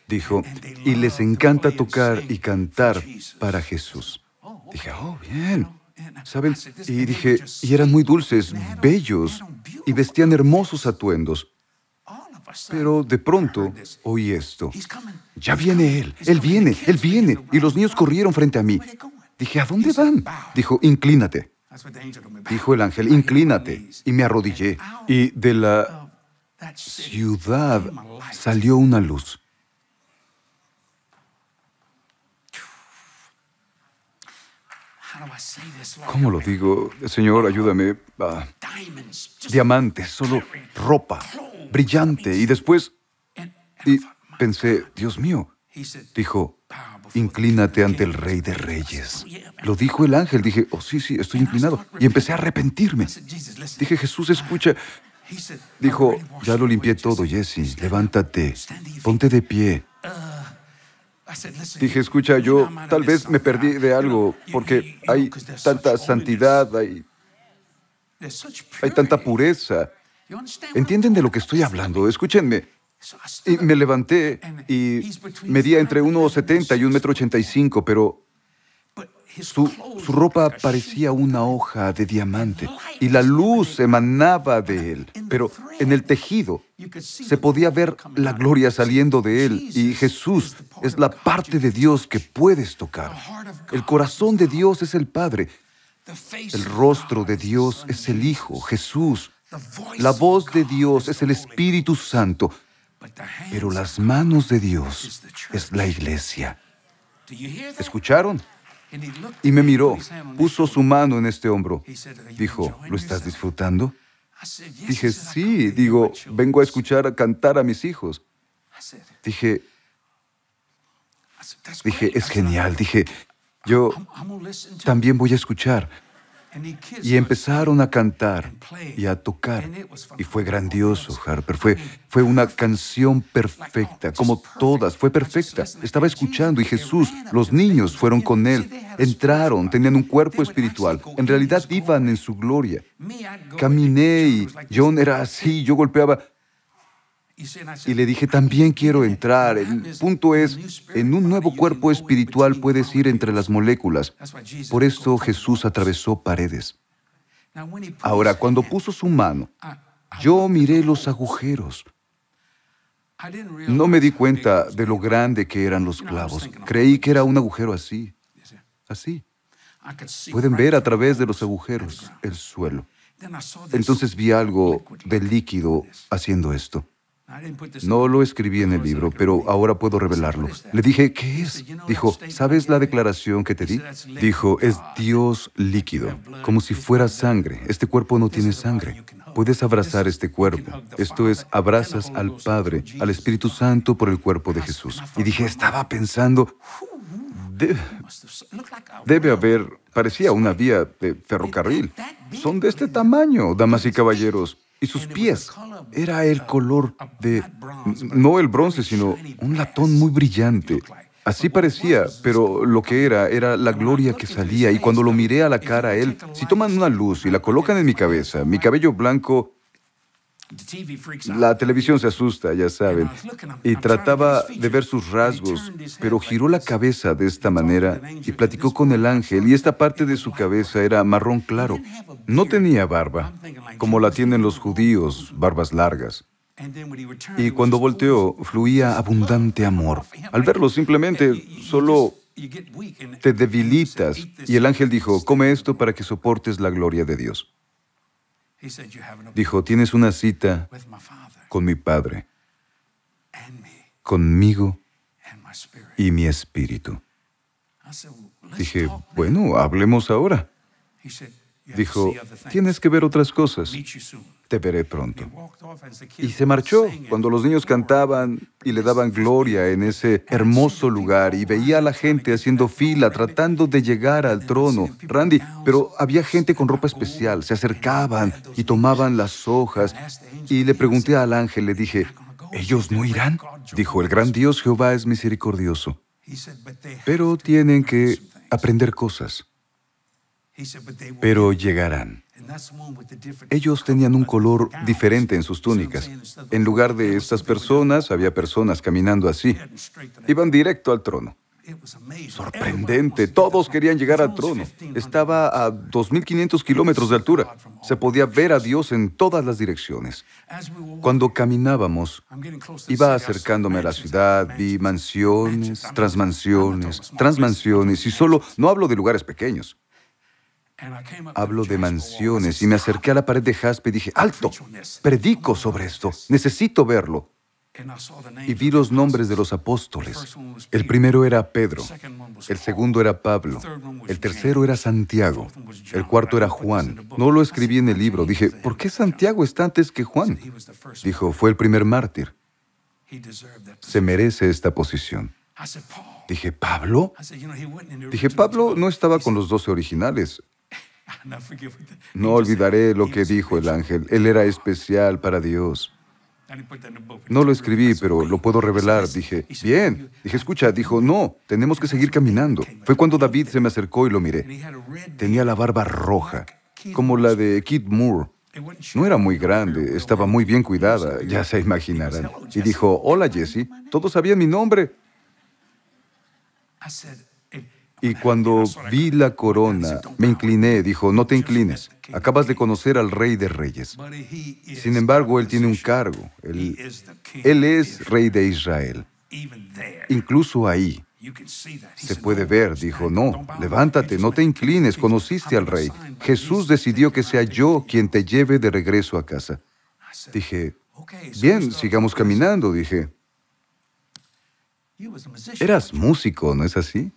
Dijo, y les encanta tocar y cantar para Jesús. Oh, dije, oh, bien. ¿Saben? Y dije, y eran muy dulces, bellos, y vestían hermosos atuendos. Pero de pronto oí esto. Ya viene él, él viene, él viene. Y los niños corrieron frente a mí. Dije, ¿a dónde van? Dijo, inclínate. Dijo el ángel, inclínate. Y me arrodillé. Y de la ciudad salió una luz. ¿Cómo lo digo? Señor, ayúdame. diamantes, solo ropa, brillante. Y después... Y pensé, Dios mío, dijo, inclínate ante el Rey de Reyes. Oh, lo dijo el ángel, dije, oh sí, sí, estoy inclinado. Y empecé a arrepentirme. Dije, Jesús, escucha. Dijo, ya lo limpié todo, Jesse, levántate, ponte de pie. Dije, escucha, yo tal vez me perdí de algo, porque hay tanta santidad, hay, hay tanta pureza. ¿Entienden de lo que estoy hablando? Escúchenme. Y me levanté y medía entre 1,70 y 1,85 m, pero su, ropa parecía una hoja de diamante y la luz emanaba de él, pero en el tejido se podía ver la gloria saliendo de él y Jesús es la parte de Dios que puedes tocar. El corazón de Dios es el Padre, el rostro de Dios es el Hijo, Jesús. La voz de Dios es el Espíritu Santo, pero las manos de Dios es la iglesia. ¿Escucharon? Y me miró, puso su mano en este hombro. Dijo, ¿lo estás disfrutando? Dije, sí. Digo, vengo a escuchar a cantar a mis hijos. Dije, dije, es genial. Dije, yo también voy a escuchar. Y empezaron a cantar y a tocar. Y fue grandioso, Harper. Fue, fue una canción oh, perfecta, como todas. Fue perfecta. Estaba escuchando y Jesús, los niños fueron con él. Entraron, tenían un cuerpo espiritual. En realidad iban en su gloria. Caminé y John era así. Yo golpeaba y le dije, también quiero entrar. El punto es, en un nuevo cuerpo espiritual puedes ir entre las moléculas. Por esto Jesús atravesó paredes. Ahora, cuando puso su mano, yo miré los agujeros. No me di cuenta de lo grande que eran los clavos. Oh, Creí que era un agujero así, así. Pueden ver a través de los agujeros el suelo. Entonces vi algo de líquido haciendo esto. No lo escribí en el libro, pero ahora puedo revelarlo. Le dije, ¿qué es? Dijo, ¿sabes la declaración que te di? Dijo, es Dios líquido, como si fuera sangre. Este cuerpo no tiene sangre. Puedes abrazar este cuerpo. Esto es, abrazas al Padre, al Espíritu Santo por el cuerpo de Jesús. Y dije, estaba pensando, debe haber, parecía una vía de ferrocarril. Son de este tamaño, damas y caballeros y sus pies. Era el color de, no el bronce, sino un latón muy brillante. Así parecía, pero lo que era era la gloria que salía y cuando lo miré a la cara a él, si toman una luz y la colocan en mi cabeza, mi cabello blanco la televisión se asusta, ya saben, em. y trataba de ver sus rasgos, pero giró la cabeza de esta manera y platicó con el ángel y esta parte de su cabeza era marrón claro. No tenía barba, como la tienen los judíos, barbas largas. Y cuando volteó, fluía abundante amor. Al verlo, simplemente solo te debilitas. Y el ángel dijo, come esto para que soportes la gloria de Dios. Dijo, tienes una cita con mi Padre, conmigo y mi espíritu. Dije, bueno, hablemos ahora. Dijo, tienes que ver otras cosas te veré pronto. Y se marchó cuando los niños cantaban y le daban gloria en ese hermoso lugar y veía a la gente haciendo fila, tratando de llegar al trono. Randy, pero había gente con ropa especial, se acercaban y tomaban las hojas. Y le pregunté al ángel, le dije, ¿ellos no irán? Dijo, el gran Dios Jehová es misericordioso, pero tienen que aprender cosas. Pero llegarán. Ellos tenían un color diferente en sus túnicas. En lugar de estas personas, había personas caminando así. Iban directo al trono. Sorprendente, todos querían llegar al trono. Estaba a 2.500 kilómetros de altura. Se podía ver a Dios en todas las direcciones. Cuando caminábamos, iba acercándome a la ciudad, vi mansiones, transmansiones, transmansiones, y solo no hablo de lugares pequeños. Hablo de mansiones y me acerqué a la pared de Jaspe y dije, alto, predico sobre esto, necesito verlo. Y vi los nombres de los apóstoles. El primero era Pedro, el segundo era Pablo, el tercero era Santiago, el cuarto era Juan. No lo escribí en el libro, dije, ¿por qué Santiago está antes que Juan? Dijo, fue el primer mártir. Se merece esta posición. Dije, ¿Pablo? Dije, Pablo no estaba con los doce originales. No olvidaré lo que dijo el ángel. Él era especial para Dios. No lo escribí, pero lo puedo revelar. Dije, bien. Dije, escucha, dijo, no, tenemos que seguir caminando. Fue cuando David se me acercó y lo miré. Tenía la barba roja, como la de Kid Moore. No era muy grande, estaba muy bien cuidada, ya se imaginarán. Y dijo, hola Jesse, todos sabían mi nombre. Y cuando vi la corona, me incliné, dijo, no te inclines, acabas de conocer al rey de reyes. Sin embargo, él tiene un cargo, él, es rey de Israel. Incluso ahí se puede ver, dijo, no, levántate, no te inclines, conociste al rey. Jesús decidió que sea yo quien te lleve de regreso a casa. Dije, bien, sigamos caminando, dije. Eras músico, ¿no es así?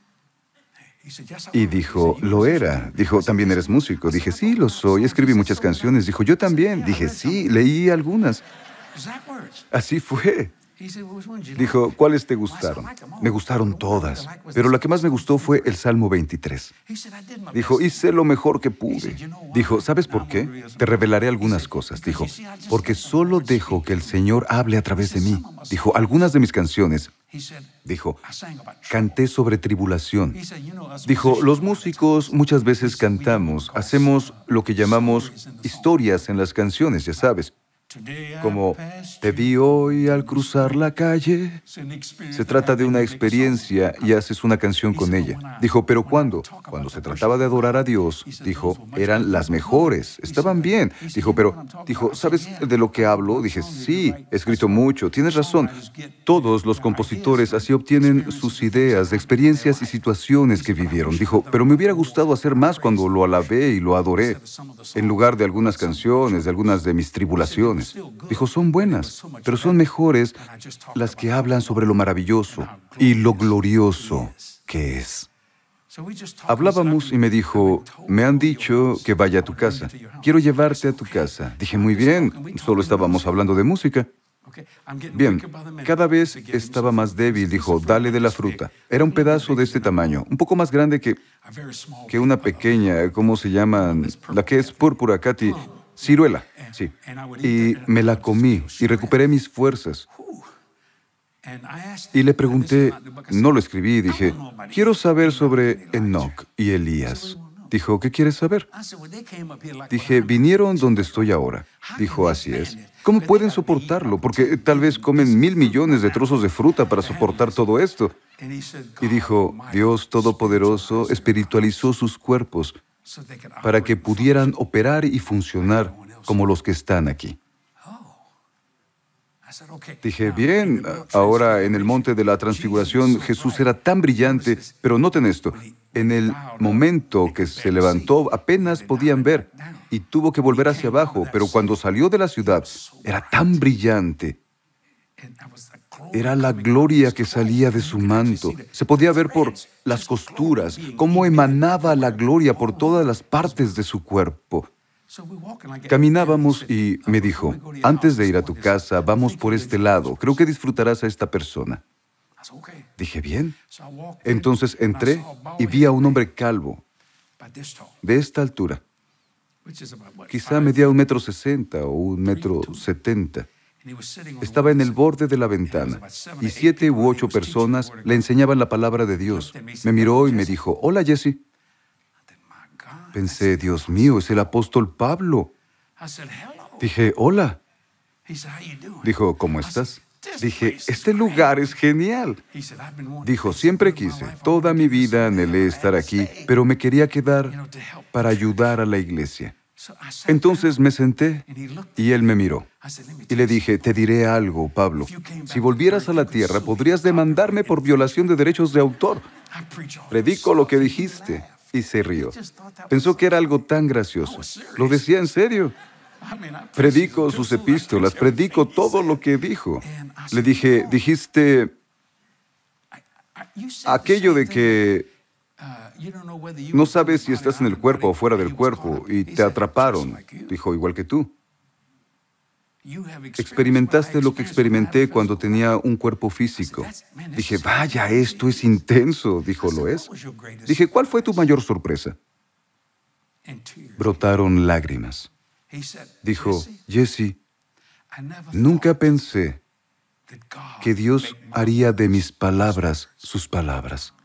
Y dijo, lo era. Dijo, ¿también eres músico? Dije, sí, lo soy. Escribí muchas canciones. Dijo, yo también. Dije, sí, leí algunas. Así fue. Dijo, ¿cuáles te gustaron? Me gustaron todas, pero la que más me gustó fue el Salmo 23. Dijo, hice lo mejor que pude. Dijo, ¿sabes por qué? Te revelaré algunas cosas. Dijo, porque solo dejo que el Señor hable a través de mí. Dijo, algunas de mis canciones Dijo, canté sobre tribulación. Dijo, los músicos muchas veces cantamos, hacemos lo que llamamos historias en las canciones, ya sabes como te vi hoy al cruzar la calle. Se trata de una experiencia y haces una canción con ella. Dijo, pero ¿cuándo? Cuando se trataba de adorar a Dios, dijo, eran las mejores, estaban bien. Dijo, pero, dijo, ¿sabes de lo que hablo? Dije, sí, he escrito mucho, tienes razón. Todos los compositores así obtienen sus ideas, de experiencias y situaciones que vivieron. Dijo, pero me hubiera gustado hacer más cuando lo alabé y lo adoré, en lugar de algunas canciones, de algunas de mis tribulaciones. Dijo, son buenas, pero son mejores las que hablan sobre lo maravilloso y lo glorioso que es. Hablábamos y me dijo, me han dicho que vaya a tu casa. Quiero llevarte a tu casa. Dije, muy bien, solo estábamos hablando de música. Bien, cada vez estaba más débil, dijo, dale de la fruta. Era un pedazo de este tamaño, un poco más grande que, que una pequeña, ¿cómo se llama? La que es púrpura, Katy, ciruela. Sí. Y me la comí y recuperé mis fuerzas. Y le pregunté, no lo escribí, dije, quiero saber sobre Enoch y Elías. Dijo, ¿qué quieres saber? Dije, vinieron donde estoy ahora. Dijo, así es. ¿Cómo pueden soportarlo? Porque tal vez comen mil millones de trozos de fruta para soportar todo esto. Y dijo, Dios Todopoderoso espiritualizó sus cuerpos para que pudieran operar y funcionar como los que están aquí. Oh. Dije, bien, ahora en el monte de la transfiguración Jesús era tan brillante, pero noten esto, en el momento que se levantó apenas podían ver y tuvo que volver hacia abajo, pero cuando salió de la ciudad era tan brillante. Era la gloria que salía de su manto. Se podía ver por las costuras cómo emanaba la gloria por todas las oh. partes de su cuerpo. Caminábamos y me dijo, antes de ir a tu casa, vamos por este lado, creo que disfrutarás a esta persona. Dije, bien. Entonces entré y vi a un hombre calvo, de esta altura, quizá medía un metro sesenta o un metro setenta. Estaba en el borde de la ventana y siete u ocho personas le enseñaban la palabra de Dios. Me miró y me dijo, hola Jesse. Pensé, Dios mío, es el apóstol Pablo. Dije, hola. Dijo, ¿cómo estás? Dije, este lugar es genial. Dijo, siempre quise, toda mi vida anhelé estar aquí, pero me quería quedar para ayudar a la iglesia. Entonces me senté y él me miró. Y le dije, te diré algo, Pablo. Si volvieras a la tierra, podrías demandarme por violación de derechos de autor. Predico lo que dijiste y se rió. Pensó que era algo tan gracioso. Lo decía en serio. Predico sus epístolas, predico todo lo que dijo. Le dije, oh. dijiste aquello de que uh, no sabes si estás en el cuerpo o fuera del cuerpo y te atraparon, dijo igual que tú. Experimentaste lo que experimenté cuando tenía un cuerpo físico. Dije, vaya, esto es intenso. Dijo, ¿lo es? Dije, ¿cuál fue tu mayor sorpresa? Brotaron lágrimas. Dijo, Jesse, nunca pensé que Dios haría de mis palabras sus palabras.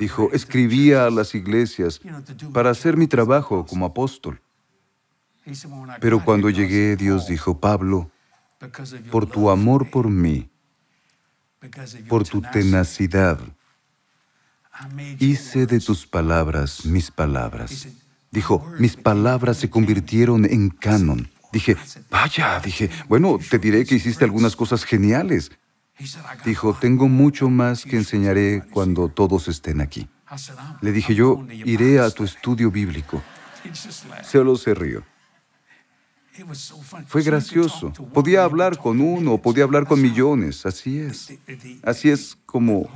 Dijo, escribía a las iglesias para hacer mi trabajo como apóstol. Pero cuando llegué, Dios dijo, Pablo, por tu amor por mí, por tu tenacidad, hice de tus palabras mis palabras. Dijo, mis palabras se convirtieron en canon. Dije, vaya, dije, bueno, te diré que hiciste algunas cosas geniales. Dijo, tengo mucho más que enseñaré cuando todos estén aquí. Le dije, yo iré a tu estudio bíblico. Solo se rió. Fue gracioso. Podía hablar con uno, podía hablar con millones. Así es. Así es como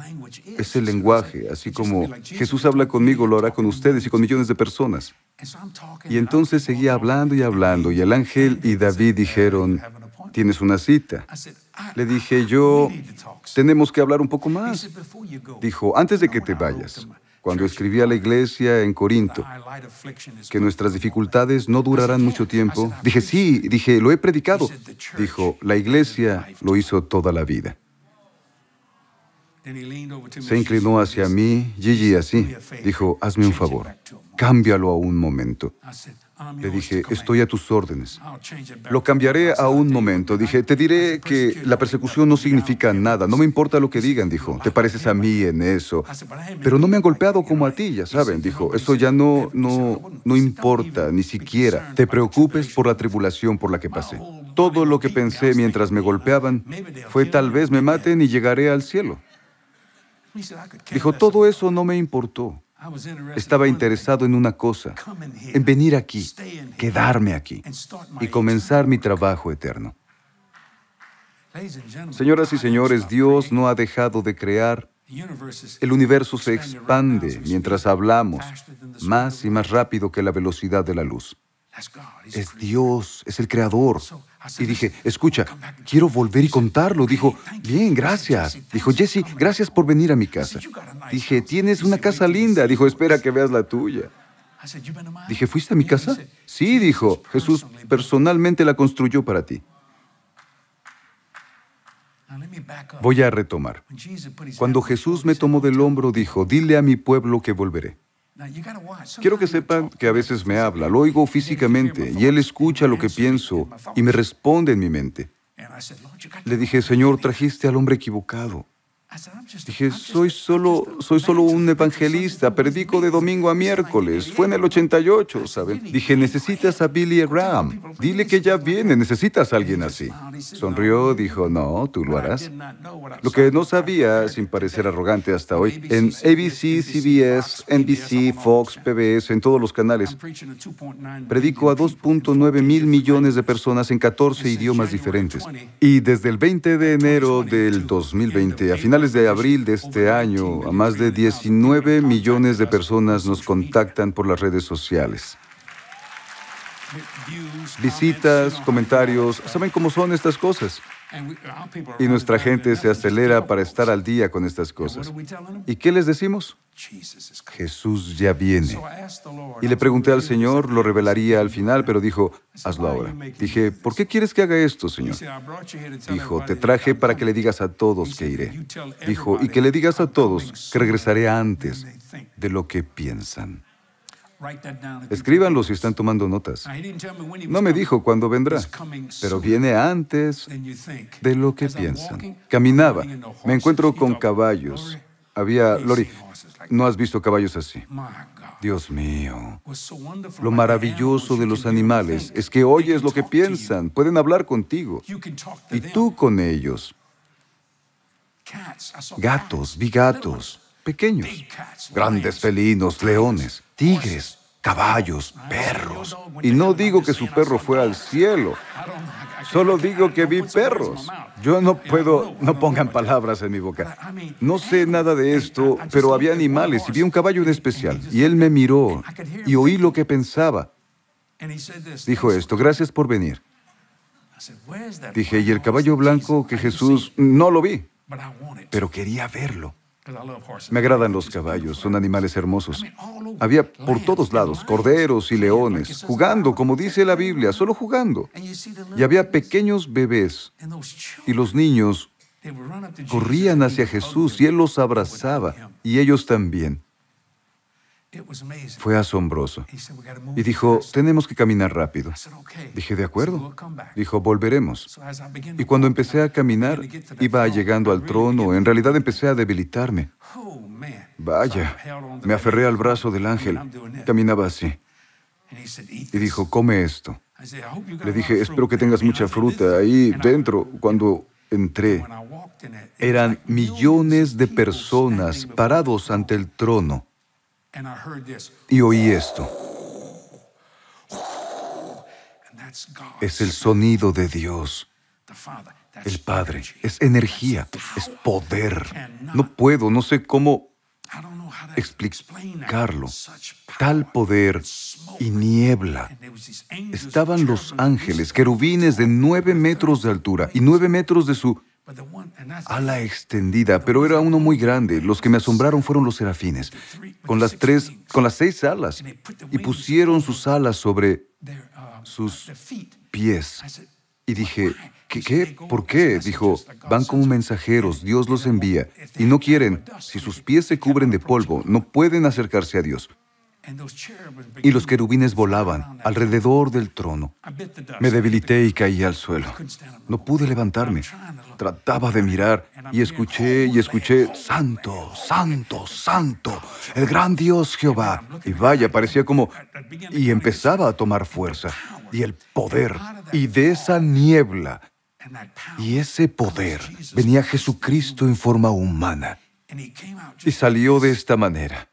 es el lenguaje. Así como Jesús habla conmigo, lo hará con ustedes y con millones de personas. Y entonces seguía hablando y hablando. Y el ángel y David dijeron, tienes una cita. Le dije yo, tenemos que hablar un poco más. Dijo, antes de que te vayas, cuando escribí a la iglesia en Corinto que nuestras dificultades no durarán mucho tiempo, dije, sí, dije, lo he predicado. Dijo, la iglesia lo hizo toda la vida. Se inclinó hacia mí, Gigi, así. Dijo, hazme un favor, cámbialo a un momento. Ah, Le dije, estoy a tus órdenes. Ah, lo cambiaré a un momento. Dije, te diré que la persecución no significa nada. No me importa lo que digan, dijo. Te pareces a mí en eso. Pero no me han golpeado como a ti, ya saben, dijo. Eso ya no, no, importa, ni siquiera. Te preocupes por la tribulación por la que pasé. Todo lo que pensé mientras me golpeaban fue tal vez me maten y llegaré al cielo. Dijo, todo eso no me importó. Estaba interesado en una cosa, en venir aquí, quedarme aquí y comenzar mi trabajo eterno. Señoras y señores, Dios no ha dejado de crear. El universo se expande mientras hablamos, más y más rápido que la velocidad de la luz. Es Dios, es el creador. Y dije, escucha, quiero volver y contarlo. Dijo, bien, gracias. Dijo, Jesse, gracias por venir a mi casa. Dije, tienes una casa linda. Dijo, espera que veas la tuya. Dije, ¿fuiste a mi casa? Sí, dijo, Jesús personalmente la construyó para ti. Voy a retomar. Cuando Jesús me tomó del hombro, dijo, dile a mi pueblo que volveré. Quiero que sepan que a veces me habla, lo oigo físicamente y él escucha lo que pienso y me responde en mi mente. Le dije, Señor, trajiste al hombre equivocado. Dije, soy solo, soy solo un evangelista, predico de domingo a miércoles. Fue en el 88, ¿sabes? Dije, necesitas a Billy Graham. Dile que ya viene, necesitas a alguien así. Sonrió, dijo, no, tú lo harás. Lo que no sabía, sin parecer arrogante hasta hoy, en ABC, CBS, NBC, Fox, PBS, en todos los canales, predico a 2.9 mil millones de personas en 14 idiomas diferentes. Y desde el 20 de enero del 2020, a final, finales de abril de este año, a más de 19 millones de personas nos contactan por las redes sociales. Visitas, comentarios, ¿saben cómo son estas cosas? Y nuestra gente se acelera para estar al día con estas cosas. ¿Y qué les decimos? Jesús ya viene. Y le pregunté al Señor, lo revelaría al final, pero dijo, hazlo ahora. Dije, ¿por qué quieres que haga esto, Señor? Dijo, te traje para que le digas a todos que iré. Dijo, y que le digas a todos que regresaré antes de lo que piensan. Escríbanlo si están tomando notas. No me dijo cuándo vendrá, pero viene antes de lo que piensan. Caminaba, me encuentro con caballos. Había, Lori, no has visto caballos así. Dios mío, lo maravilloso de los animales es que oyes lo que piensan, pueden hablar contigo y tú con ellos. Gatos, vi gatos pequeños, grandes felinos, leones, tigres, caballos, perros. Y no digo que su perro fue al cielo, solo digo que vi perros. Yo no puedo, no pongan palabras en mi boca. No sé nada de esto, pero había animales y vi un caballo en especial. Y él me miró y oí lo que pensaba. Dijo esto, gracias por venir. Dije, ¿y el caballo blanco que Jesús no lo vi? Pero quería verlo. Me agradan los caballos, son animales hermosos. Había por todos lados corderos y leones, jugando, como dice la Biblia, solo jugando. Y había pequeños bebés. Y los niños corrían hacia Jesús y él los abrazaba, y ellos también. Fue asombroso. Y dijo, tenemos que caminar rápido. Dije, de acuerdo. Dijo, volveremos. Y cuando empecé a caminar, iba llegando al trono. En realidad empecé a debilitarme. Oh, Vaya, me aferré al brazo del ángel. Caminaba así. Y dijo, come esto. Le dije, espero que tengas mucha fruta ahí dentro. Cuando entré, eran millones de personas parados ante el trono. Y oí esto. Es el sonido de Dios. El Padre es energía, es poder. No puedo, no sé cómo explicarlo. Tal poder y niebla. Estaban los ángeles, querubines de nueve metros de altura y nueve metros de su ala extendida, pero era uno muy grande. Los que me asombraron fueron los serafines, con las tres, con las seis alas, y pusieron sus alas sobre uh, sus pies. Y dije, ¿Qué? ¿Por qué? Dijo, van como mensajeros, Dios los envía, y no quieren, si sus pies se cubren de polvo, no pueden acercarse a Dios. Y los querubines volaban alrededor del trono. Me debilité y caí al suelo. No pude levantarme trataba de mirar y escuché y escuché, Santo, Santo, Santo, el gran Dios Jehová. Y vaya, parecía como... Y empezaba a tomar fuerza y el poder y de esa niebla. Y ese poder venía Jesucristo en forma humana y salió de esta manera.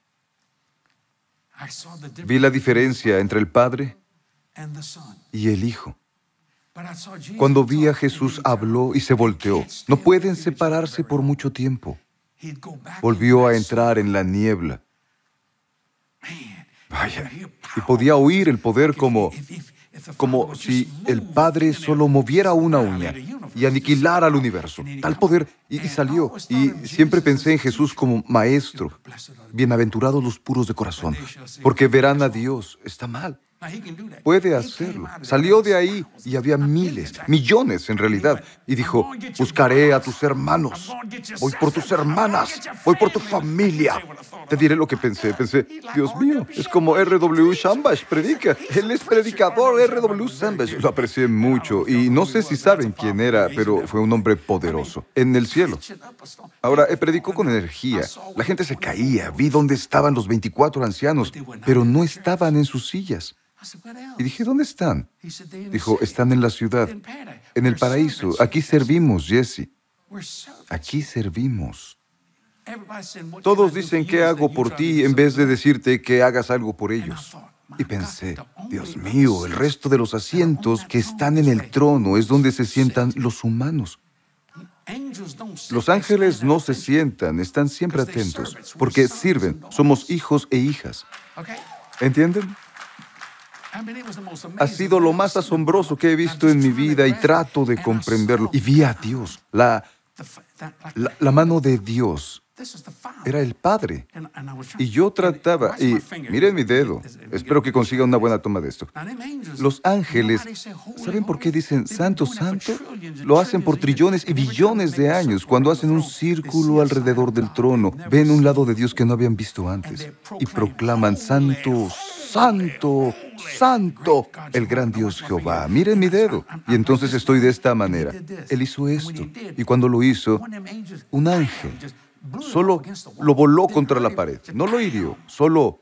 Vi la diferencia entre el Padre y el Hijo. Cuando vi a Jesús habló y se volteó. No pueden separarse por mucho tiempo. Volvió a entrar en la niebla. Vaya, y podía oír el poder como, como si el Padre solo moviera una uña y aniquilara al universo. Tal poder, y salió. Y siempre pensé en Jesús como maestro. Bienaventurados los puros de corazón, porque verán a Dios. Está mal. Puede hacerlo. Salió de ahí y había miles, millones en realidad. Y dijo, buscaré a tus hermanos. Voy por tus hermanas. Voy por tu familia. Te diré lo que pensé. Pensé, Dios mío, es como R.W. Shambash predica. Él es predicador R.W. Shambash. Lo aprecié mucho y no sé si saben quién era, pero fue un hombre poderoso en el cielo. Ahora, eh, predicó con energía. La gente se caía. Vi dónde estaban los 24 ancianos, pero no estaban en sus sillas. Y dije, ¿dónde están? Dijo, están en la ciudad, en el paraíso. Aquí servimos, Jesse. Aquí servimos. Todos dicen, ¿qué hago por ti? en vez de decirte que hagas algo por ellos. Y pensé, Dios mío, el resto de los asientos que están en el trono es donde se sientan los humanos. Los ángeles no se sientan, están siempre atentos, porque sirven, somos hijos e hijas. ¿Entienden? Ha sido lo más asombroso que he visto en mi vida y trato de comprenderlo. Y vi a Dios, la, la, mano de Dios era el padre. Y yo trataba, y miren mi dedo, espero que consiga una buena toma de esto. Los ángeles, ¿saben por qué dicen santo, santo? Lo hacen por trillones y billones de años, cuando hacen un círculo alrededor del trono, ven un lado de Dios que no habían visto antes y proclaman santo, santo, santo, el gran Dios Jehová. Miren mi dedo. Y entonces estoy de esta manera. Él hizo esto. Y cuando lo hizo, un ángel Solo lo voló contra la pared, no lo hirió, solo...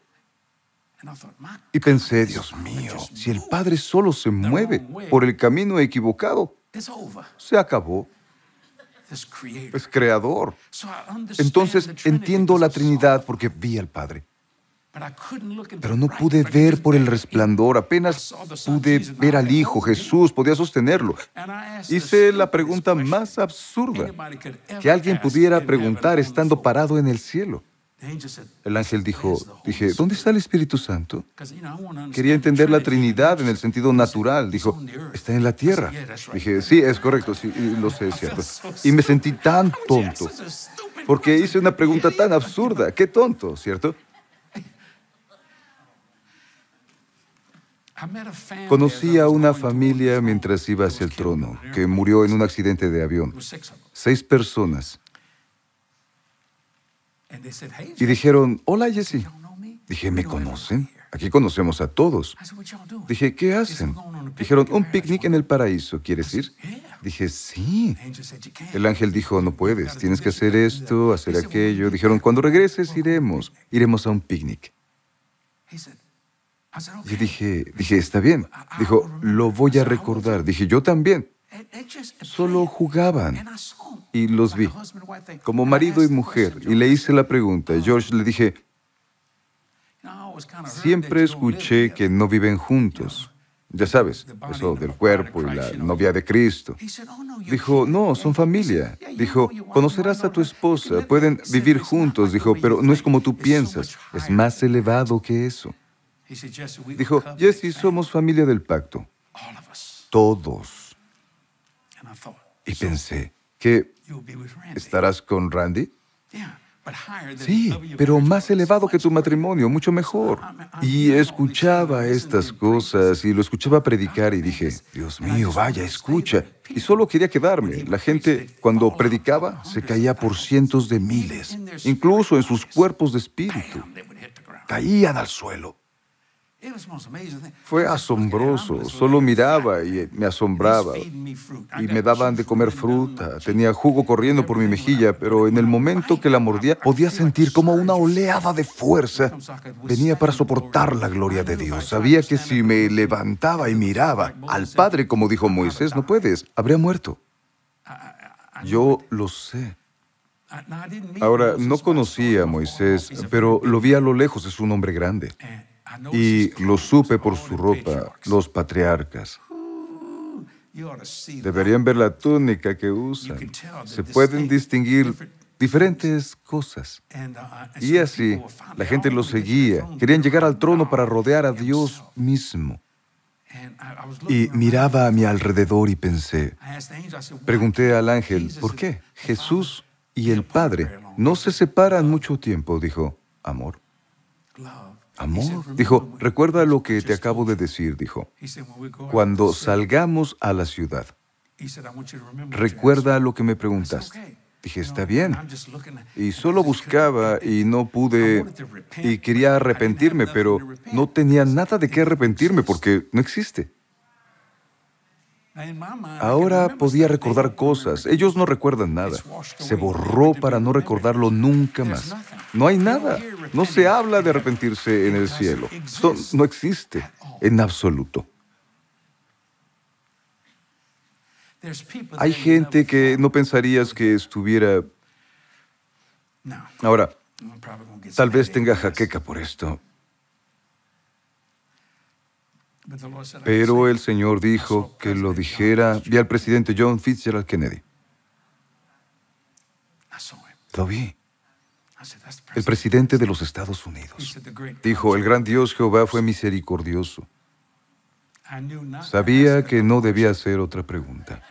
Y pensé, Dios mío, si el padre solo se mueve por el camino equivocado, se acabó. Es creador. Entonces entiendo la Trinidad porque vi al Padre. Pero no pude ver por el resplandor, apenas pude ver al Hijo, Jesús podía sostenerlo. Hice la pregunta más absurda que alguien pudiera preguntar estando parado en el cielo. El ángel dijo, dije, ¿dónde está el Espíritu Santo? Quería entender la Trinidad en el sentido natural. Dijo, está en la tierra. Dije, sí, es correcto, sí, lo sé, es cierto. Y me sentí tan tonto, porque hice una pregunta tan absurda. Qué tonto, ¿cierto? Conocí a una familia mientras iba hacia el trono, que murió en un accidente de avión. Seis personas. Y dijeron, hola Jesse. Dije, ¿me conocen? Aquí conocemos a todos. Dije, ¿qué hacen? Dijeron, un picnic en el paraíso, ¿quieres ir? Dije, sí. El ángel dijo, no puedes, tienes que hacer esto, hacer aquello. Dijeron, cuando regreses iremos, iremos a un picnic. Y dije, dije, está bien. Dijo, lo voy a recordar. Dije, yo también. Solo jugaban y los vi, como marido y mujer. Y le hice la pregunta. Y George le dije, siempre escuché que no viven juntos. Ya sabes, eso del cuerpo y la novia de Cristo. Dijo, no, son familia. Dijo, conocerás a tu esposa, pueden vivir juntos. Dijo, pero no es como tú piensas, es más elevado que eso. Dijo, Jesse, somos familia del pacto. Todos. Y pensé, ¿que estarás con Randy? Sí, pero más elevado que tu matrimonio, mucho mejor. Y escuchaba estas cosas y lo escuchaba predicar y dije, Dios mío, vaya, escucha. Y solo quería quedarme. La gente cuando predicaba se caía por cientos de miles, incluso en sus cuerpos de espíritu. Caían al suelo. Fue asombroso, solo miraba y me asombraba. Y me daban de comer fruta, tenía jugo corriendo por mi mejilla, pero en el momento que la mordía podía sentir como una oleada de fuerza venía para soportar la gloria de Dios. Sabía que si me levantaba y miraba al Padre, como dijo Moisés, no puedes, habría muerto. Yo lo sé. Ahora, no conocía a Moisés, pero lo vi a lo lejos, es un hombre grande. Ah, y lo supe por su ropa, los patriarcas. Uh, Deberían ver la túnica que usan. Se pueden distinguir diferentes cosas. Uh, y así la gente lo seguía. Querían llegar al trono para rodear a Dios mismo. Y miraba a mi alrededor y pensé, pregunté al ángel, ¿por qué? Jesús y el Padre no se separan uh, mucho tiempo, dijo, amor. Amor, dijo, recuerda lo que te acabo de decir, dijo. Cuando salgamos a la ciudad, recuerda lo que me preguntas. Dije, está bien. Y solo buscaba y no pude, y quería arrepentirme, pero no tenía nada de qué arrepentirme porque no existe. Ahora podía recordar cosas. Ellos no recuerdan nada. Se borró para no recordarlo nunca más. No hay nada. No se habla de arrepentirse en el cielo. no existe en absoluto. Hay gente que no pensarías que estuviera... Ahora, tal vez tenga jaqueca por esto. Pero el Señor dijo que lo dijera y al presidente John Fitzgerald Kennedy. Lo vi. El presidente de los Estados Unidos. Dijo, el gran Dios Jehová fue misericordioso. Sabía que no debía hacer otra pregunta.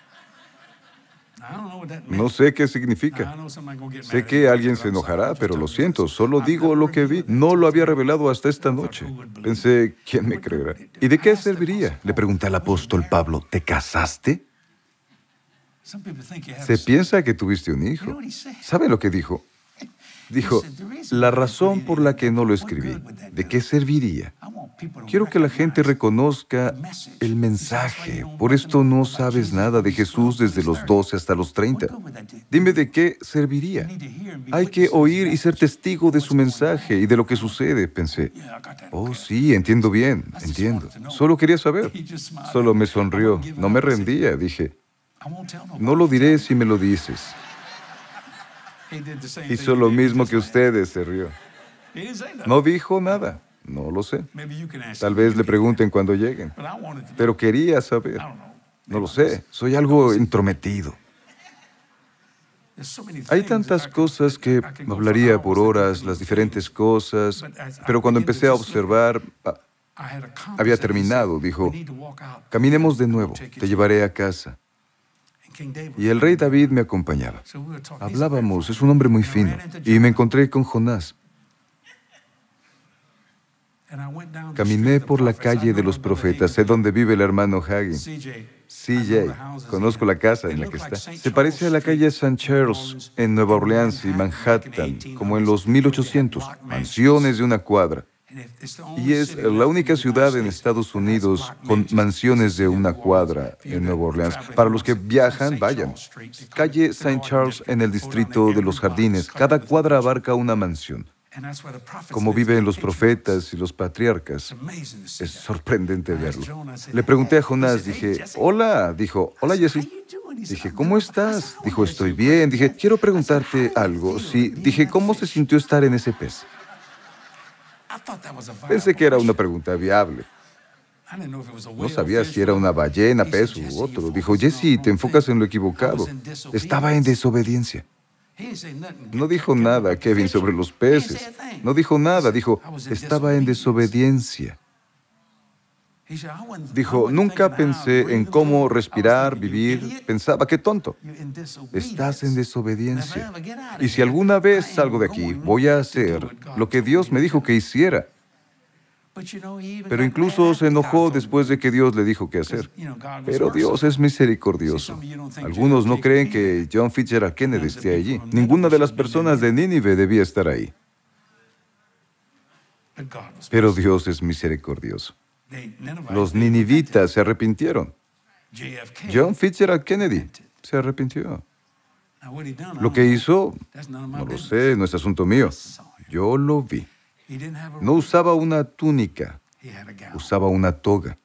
No sé qué significa. Sé que alguien se enojará, pero lo siento, solo digo lo que vi. No lo había revelado hasta esta noche. Pensé, ¿quién me creerá? ¿Y de qué serviría? Le pregunté al apóstol Pablo, ¿te casaste? Se piensa que tuviste un hijo. ¿Sabe lo que dijo? Dijo, la razón por la que no lo escribí, ¿de qué serviría? Quiero que la gente reconozca el mensaje. Por esto no sabes nada de Jesús desde los 12 hasta los 30. Dime de qué serviría. Hay que oír y ser testigo de su mensaje y de lo que sucede, pensé. Oh, sí, entiendo bien, entiendo. Solo quería saber. Solo me sonrió. No me rendía, dije. No lo diré si me lo dices. Hizo lo mismo que ustedes, se rió. No dijo nada. No lo sé. Tal vez le pregunten cuando lleguen. Pero quería saber. No lo sé. Soy algo intrometido. Hay tantas cosas que hablaría por horas, las diferentes cosas, pero cuando empecé a observar, ah, había terminado, dijo, caminemos de nuevo, te llevaré a casa y el rey David me acompañaba. Hablábamos, es un hombre muy fino, y me encontré con Jonás. Caminé por la calle de los profetas, sé donde vive el hermano Hagin. CJ, conozco la casa en la que está. Se parece a la calle St. Charles en Nueva Orleans y Manhattan, como en los 1800, mansiones de una cuadra. Y es la única ciudad en Estados Unidos con mansiones de una cuadra en Nueva Orleans. Para los que viajan, vayan. Calle St. Charles en el distrito de los jardines. Cada cuadra abarca una mansión. Como viven los profetas y los patriarcas. Es sorprendente verlo. Le pregunté a Jonás, dije, hola, dijo, hola Jesse. Dije, ¿cómo estás? Dijo, estoy bien. Dije, quiero preguntarte algo. Sí, dije, ¿cómo se sintió estar en ese pez? Pensé que era una pregunta viable. No sabía si era una ballena, pez u otro. Dijo, Jesse, te enfocas en lo equivocado. Estaba en desobediencia. No dijo nada, Kevin, sobre los peces. No dijo nada, dijo, estaba en desobediencia. Dijo, nunca pensé en cómo respirar, vivir. Pensaba, qué tonto. Estás en desobediencia. Y si alguna vez salgo de aquí, voy a hacer lo que Dios me dijo que hiciera. Pero incluso se enojó después de que Dios le dijo qué hacer. Pero Dios es misericordioso. Algunos no creen que John Fitzgerald Kennedy esté allí. Ninguna de las personas de Nínive debía estar ahí. Pero Dios es misericordioso. Los ninivitas se arrepintieron. John Fitzgerald Kennedy se arrepintió. Lo que hizo, no lo sé, no es asunto mío. Yo lo vi. No usaba una túnica, usaba una toga.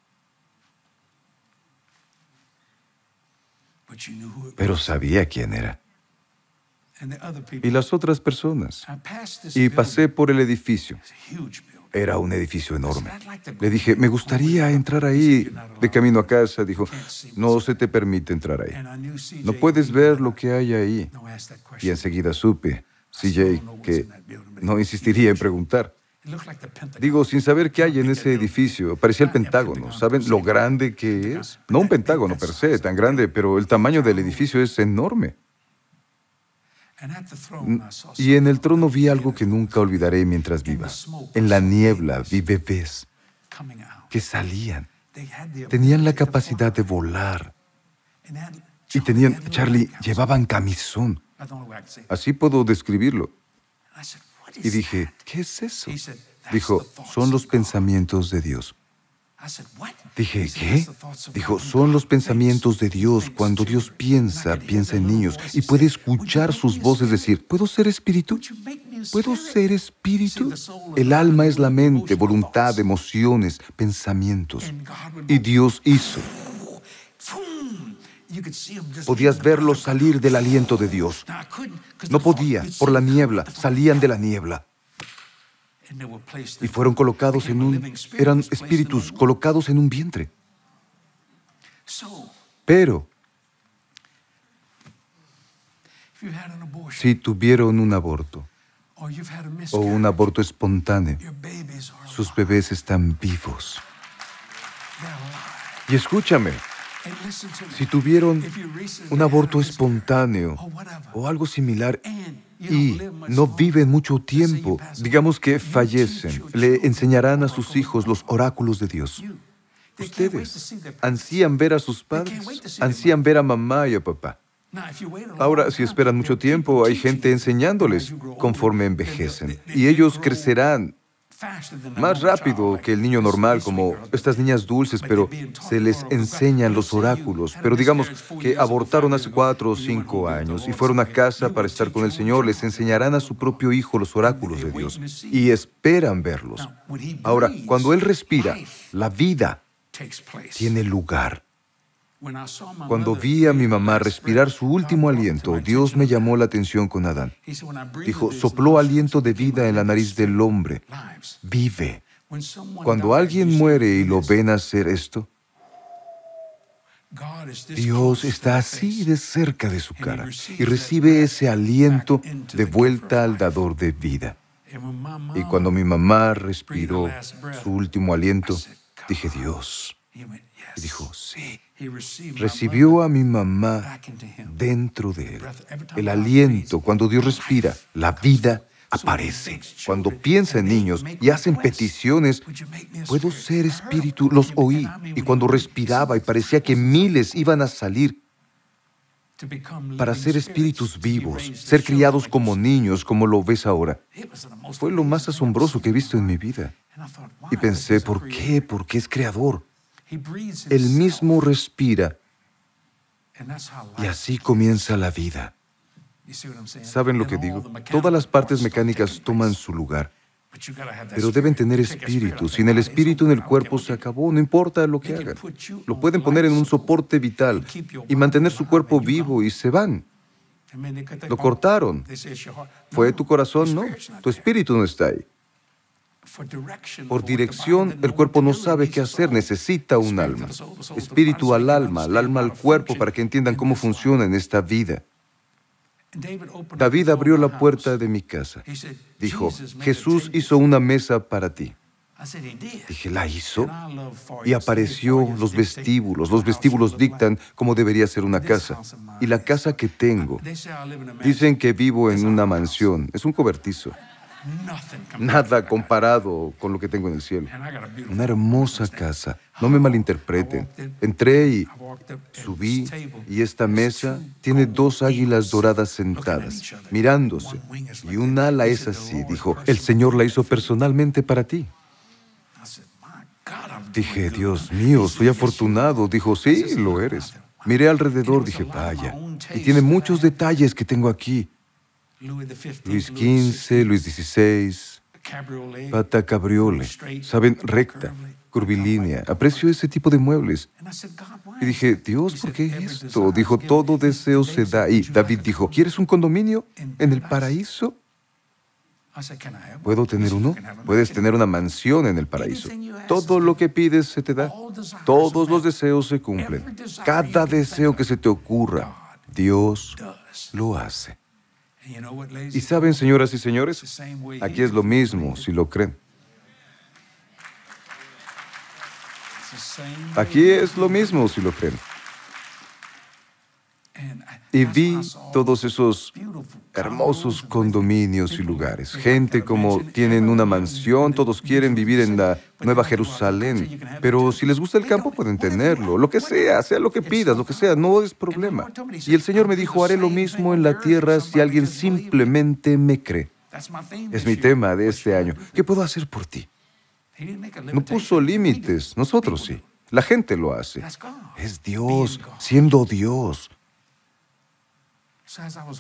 Pero sabía quién era. Y las otras personas. Y pasé por el edificio. Era un edificio enorme. Le dije, me gustaría entrar ahí. De camino a casa, dijo, no se te permite entrar ahí. No puedes ver lo que hay ahí. Y enseguida supe, CJ, que no insistiría en preguntar. Digo, sin saber qué hay en ese edificio, parecía el Pentágono. ¿Saben lo grande que es? No un Pentágono per se, tan grande, pero el tamaño del edificio es enorme. Y en el trono vi algo que nunca olvidaré mientras viva. En la niebla vi bebés que salían. Tenían la capacidad de volar. Y tenían, Charlie, llevaban camisón. Así puedo describirlo. Y dije, ¿qué es eso? Dijo, son los pensamientos de Dios. Dije, ¿qué? Dijo, son los pensamientos de Dios. Cuando Dios piensa, piensa en niños y puede escuchar sus voces decir, ¿puedo ser espíritu? ¿Puedo ser espíritu? El alma es la mente, voluntad, emociones, pensamientos. Y Dios hizo. Podías verlos salir del aliento de Dios. No podía, por la niebla, salían de la niebla y fueron colocados en un... eran espíritus colocados en un vientre. Pero, si tuvieron un aborto o un aborto espontáneo, sus bebés están vivos. Y escúchame, si tuvieron un aborto espontáneo o algo similar y no viven mucho tiempo. Digamos que fallecen. Le enseñarán a sus hijos los oráculos de Dios. Ustedes ansían ver a sus padres, ansían ver a mamá y a papá. Ahora, si esperan mucho tiempo, hay gente enseñándoles conforme envejecen. Y ellos crecerán más rápido que el niño normal, como estas niñas dulces, pero se les enseñan los oráculos. Pero digamos que abortaron hace cuatro o cinco años y fueron a casa para estar con el Señor, les enseñarán a su propio hijo los oráculos de Dios y esperan verlos. Ahora, cuando Él respira, la vida tiene lugar. Cuando vi a mi mamá respirar su último aliento, Dios me llamó la atención con Adán. Dijo, sopló aliento de vida en la nariz del hombre. Vive. Cuando alguien muere y lo ven hacer esto, Dios está así de cerca de su cara y recibe ese aliento de vuelta al dador de vida. Y cuando mi mamá respiró su último aliento, dije, Dios. Y dijo, sí recibió a mi mamá dentro de él. El aliento, cuando Dios respira, la vida aparece. Cuando piensa en niños y hacen peticiones, puedo ser espíritu, los oí. Y cuando respiraba y parecía que miles iban a salir para ser espíritus vivos, ser criados como niños, como lo ves ahora, fue lo más asombroso que he visto en mi vida. Y pensé, ¿por qué? Porque es creador? Él mismo respira. Y así comienza la vida. ¿Saben lo que digo? Todas las partes mecánicas toman su lugar. Pero deben tener espíritu. Sin el espíritu en el cuerpo se acabó, no importa lo que hagan. Lo pueden poner en un soporte vital y mantener su cuerpo vivo y se van. Lo cortaron. Fue tu corazón, no. Tu espíritu no está ahí. Por dirección, el cuerpo no sabe qué hacer, necesita un alma. Espíritu al alma, el alma al cuerpo, para que entiendan cómo funciona en esta vida. David abrió la puerta de mi casa. Dijo, Jesús hizo una mesa para ti. Dije, ¿la hizo? Y apareció los vestíbulos. Los vestíbulos dictan cómo debería ser una casa. Y la casa que tengo. Dicen que vivo en una mansión. Es un cobertizo. Nada comparado con lo que tengo en el cielo. Una hermosa casa. No me malinterpreten. Entré y subí y esta mesa tiene dos águilas doradas sentadas, mirándose. Y un ala es así, dijo. El Señor la hizo personalmente para ti. Dije, Dios mío, soy afortunado. Dijo, sí, lo eres. Miré alrededor, dije, vaya. Y tiene muchos detalles que tengo aquí. Luis XV, Luis XVI, pata cabriole, saben, recta, curvilínea. Aprecio ese tipo de muebles. Y dije, Dios, ¿por qué esto? Dijo, todo deseo se da. Y David dijo, ¿quieres un condominio en el paraíso? ¿Puedo tener uno? Puedes tener una mansión en el paraíso. Todo lo que pides se te da. Todos los deseos se cumplen. Cada deseo que se te ocurra, Dios lo hace. Y saben, señoras y señores, aquí es lo mismo, si lo creen. Aquí es lo mismo, si lo creen y vi todos esos hermosos condominios y lugares. Gente como tienen una mansión, todos quieren vivir en la Nueva Jerusalén. Pero si les gusta el campo, pueden tenerlo. Lo que sea, sea lo que pidas, lo que sea, no es problema. Y el Señor me dijo, haré lo mismo en la tierra si alguien simplemente me cree. Es mi tema de este año. ¿Qué puedo hacer por ti? No puso límites, nosotros sí. La gente lo hace. Es Dios, siendo Dios.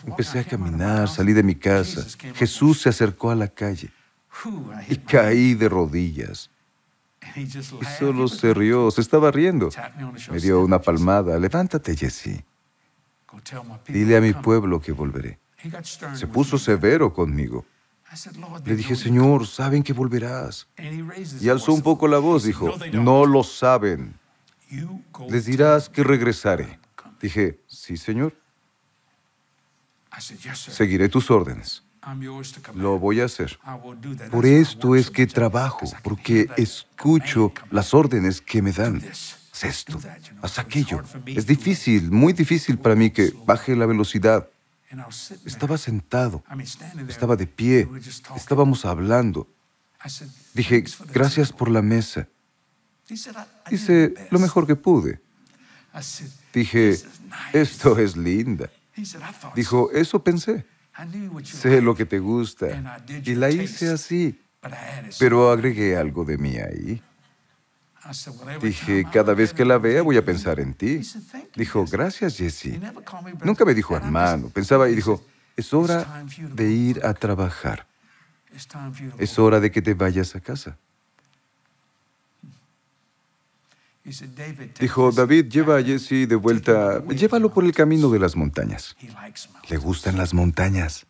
Empecé a caminar, salí de mi casa. Jesús se acercó a la calle y caí de rodillas. Y solo se rió, se estaba riendo. Me dio una palmada. Levántate, Jesse. Dile a mi pueblo que volveré. Se puso severo conmigo. Le dije, Señor, saben que volverás. Y alzó un poco la voz, dijo, no lo saben. Les dirás que regresaré. Dije, sí, Señor. Seguiré tus órdenes. Lo voy a hacer. Por esto es que trabajo, porque escucho las órdenes que me dan. Haz esto, haz aquello. Es difícil, muy difícil para mí que baje la velocidad. Estaba sentado, estaba de pie, estábamos hablando. Dije, gracias por la mesa. Hice lo mejor que pude. Dije, esto es linda. Dijo, eso pensé. Sé lo que te gusta. Y la hice así. Pero agregué algo de mí ahí. Dije, cada vez que la vea voy a pensar en ti. Dijo, gracias, Jesse. Nunca me dijo hermano. Pensaba y dijo, es hora de ir a trabajar. Es hora de que te vayas a casa. Dijo, David, lleva a Jesse de vuelta, llévalo por el camino de las montañas. Le gustan las montañas.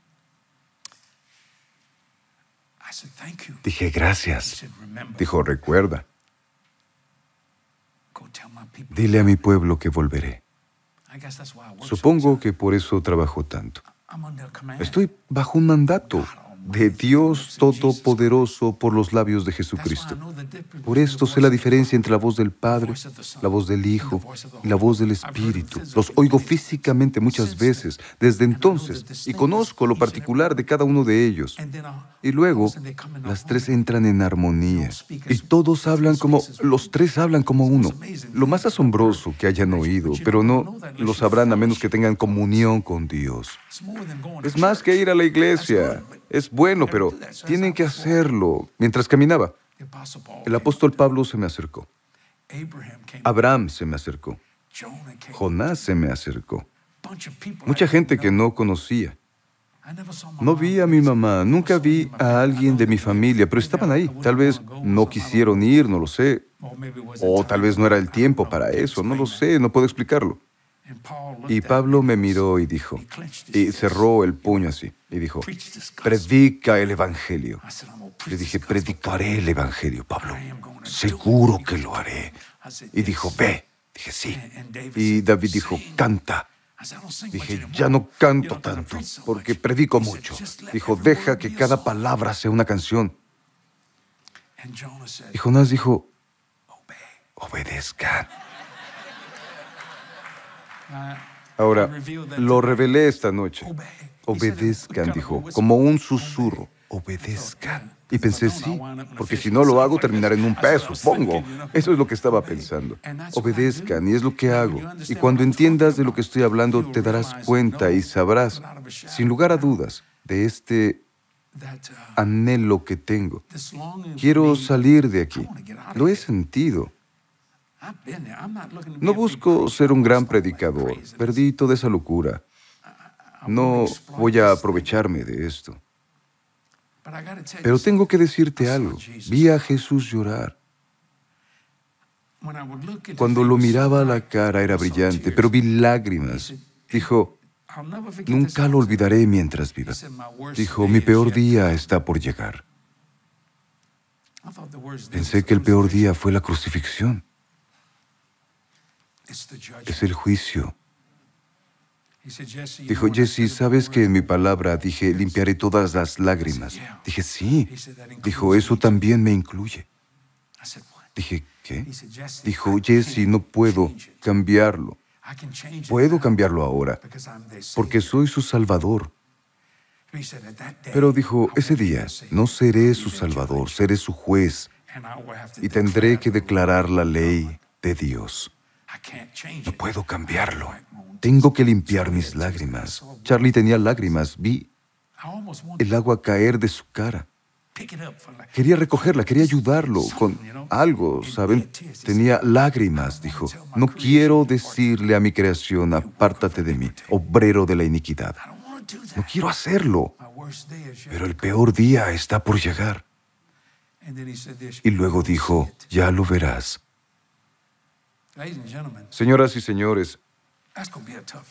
Dije, gracias. Dijo, recuerda. Dile a mi pueblo que volveré. Supongo que por eso trabajo tanto. Estoy bajo un mandato de Dios Todopoderoso por los labios de Jesucristo. Por esto sé la diferencia entre la voz del Padre, la voz del Hijo y la voz del Espíritu. Los oigo físicamente muchas veces desde entonces y conozco lo particular de cada uno de ellos. Y luego las tres entran en armonía y todos hablan como, los tres hablan como uno. Lo más asombroso que hayan oído, pero no lo sabrán a menos que tengan comunión con Dios. Es más que ir a la iglesia. Es bueno, pero tienen que hacerlo. Mientras caminaba, el apóstol Pablo se me acercó. Abraham se me acercó. Jonás se me acercó. Mucha gente que no conocía. No vi a mi mamá, nunca vi a alguien de mi familia, pero estaban ahí. Tal vez no quisieron ir, no lo sé. O tal vez no era el tiempo para eso, no lo sé, no puedo explicarlo. Y Pablo me miró y dijo, y cerró el puño así, y dijo, predica el Evangelio. Le dije, predicaré el Evangelio, Pablo. Seguro que lo haré. Y dijo, ve. Dije, sí. Y David dijo, canta. Dije, ya no canto tanto, porque predico mucho. Dijo, deja que cada palabra sea una canción. Y Jonás dijo, obedezcan. Ah, ahora, lo revelé esta noche. Obedezcan, dijo, como un susurro. Obedezcan. Y pensé, sí, porque si no lo hago terminaré en un peso, supongo. Eso es lo que estaba pensando. Obedezcan y es lo que hago. Y cuando entiendas de lo que estoy hablando, te darás cuenta y sabrás, sin lugar a dudas, de este anhelo que tengo. Quiero salir de aquí. Lo he sentido. No busco ser un gran predicador. Perdí toda esa locura. No voy a aprovecharme de esto. Pero tengo que decirte algo. Vi a Jesús llorar. Cuando lo miraba a la cara era brillante, pero vi lágrimas. Dijo, nunca lo olvidaré mientras viva. Dijo, mi peor día está por llegar. Pensé que el peor día fue la crucifixión. Es el juicio. Dijo, Jesse, ¿sabes que en mi palabra dije, limpiaré todas las lágrimas? Dije, sí. Dijo, eso también me incluye. Dije, ¿qué? Dijo, Jesse, no puedo cambiarlo. Puedo cambiarlo ahora, porque soy su salvador. Pero dijo, ese día no seré su salvador, seré su juez y tendré que declarar la ley de Dios. No puedo cambiarlo. Tengo que limpiar mis lágrimas. Charlie tenía lágrimas. Vi el agua caer de su cara. Quería recogerla, quería ayudarlo con algo, ¿saben? Tenía lágrimas, dijo. No quiero decirle a mi creación, apártate de mí, obrero de la iniquidad. No quiero hacerlo. Pero el peor día está por llegar. Y luego dijo, ya lo verás. Señoras y señores,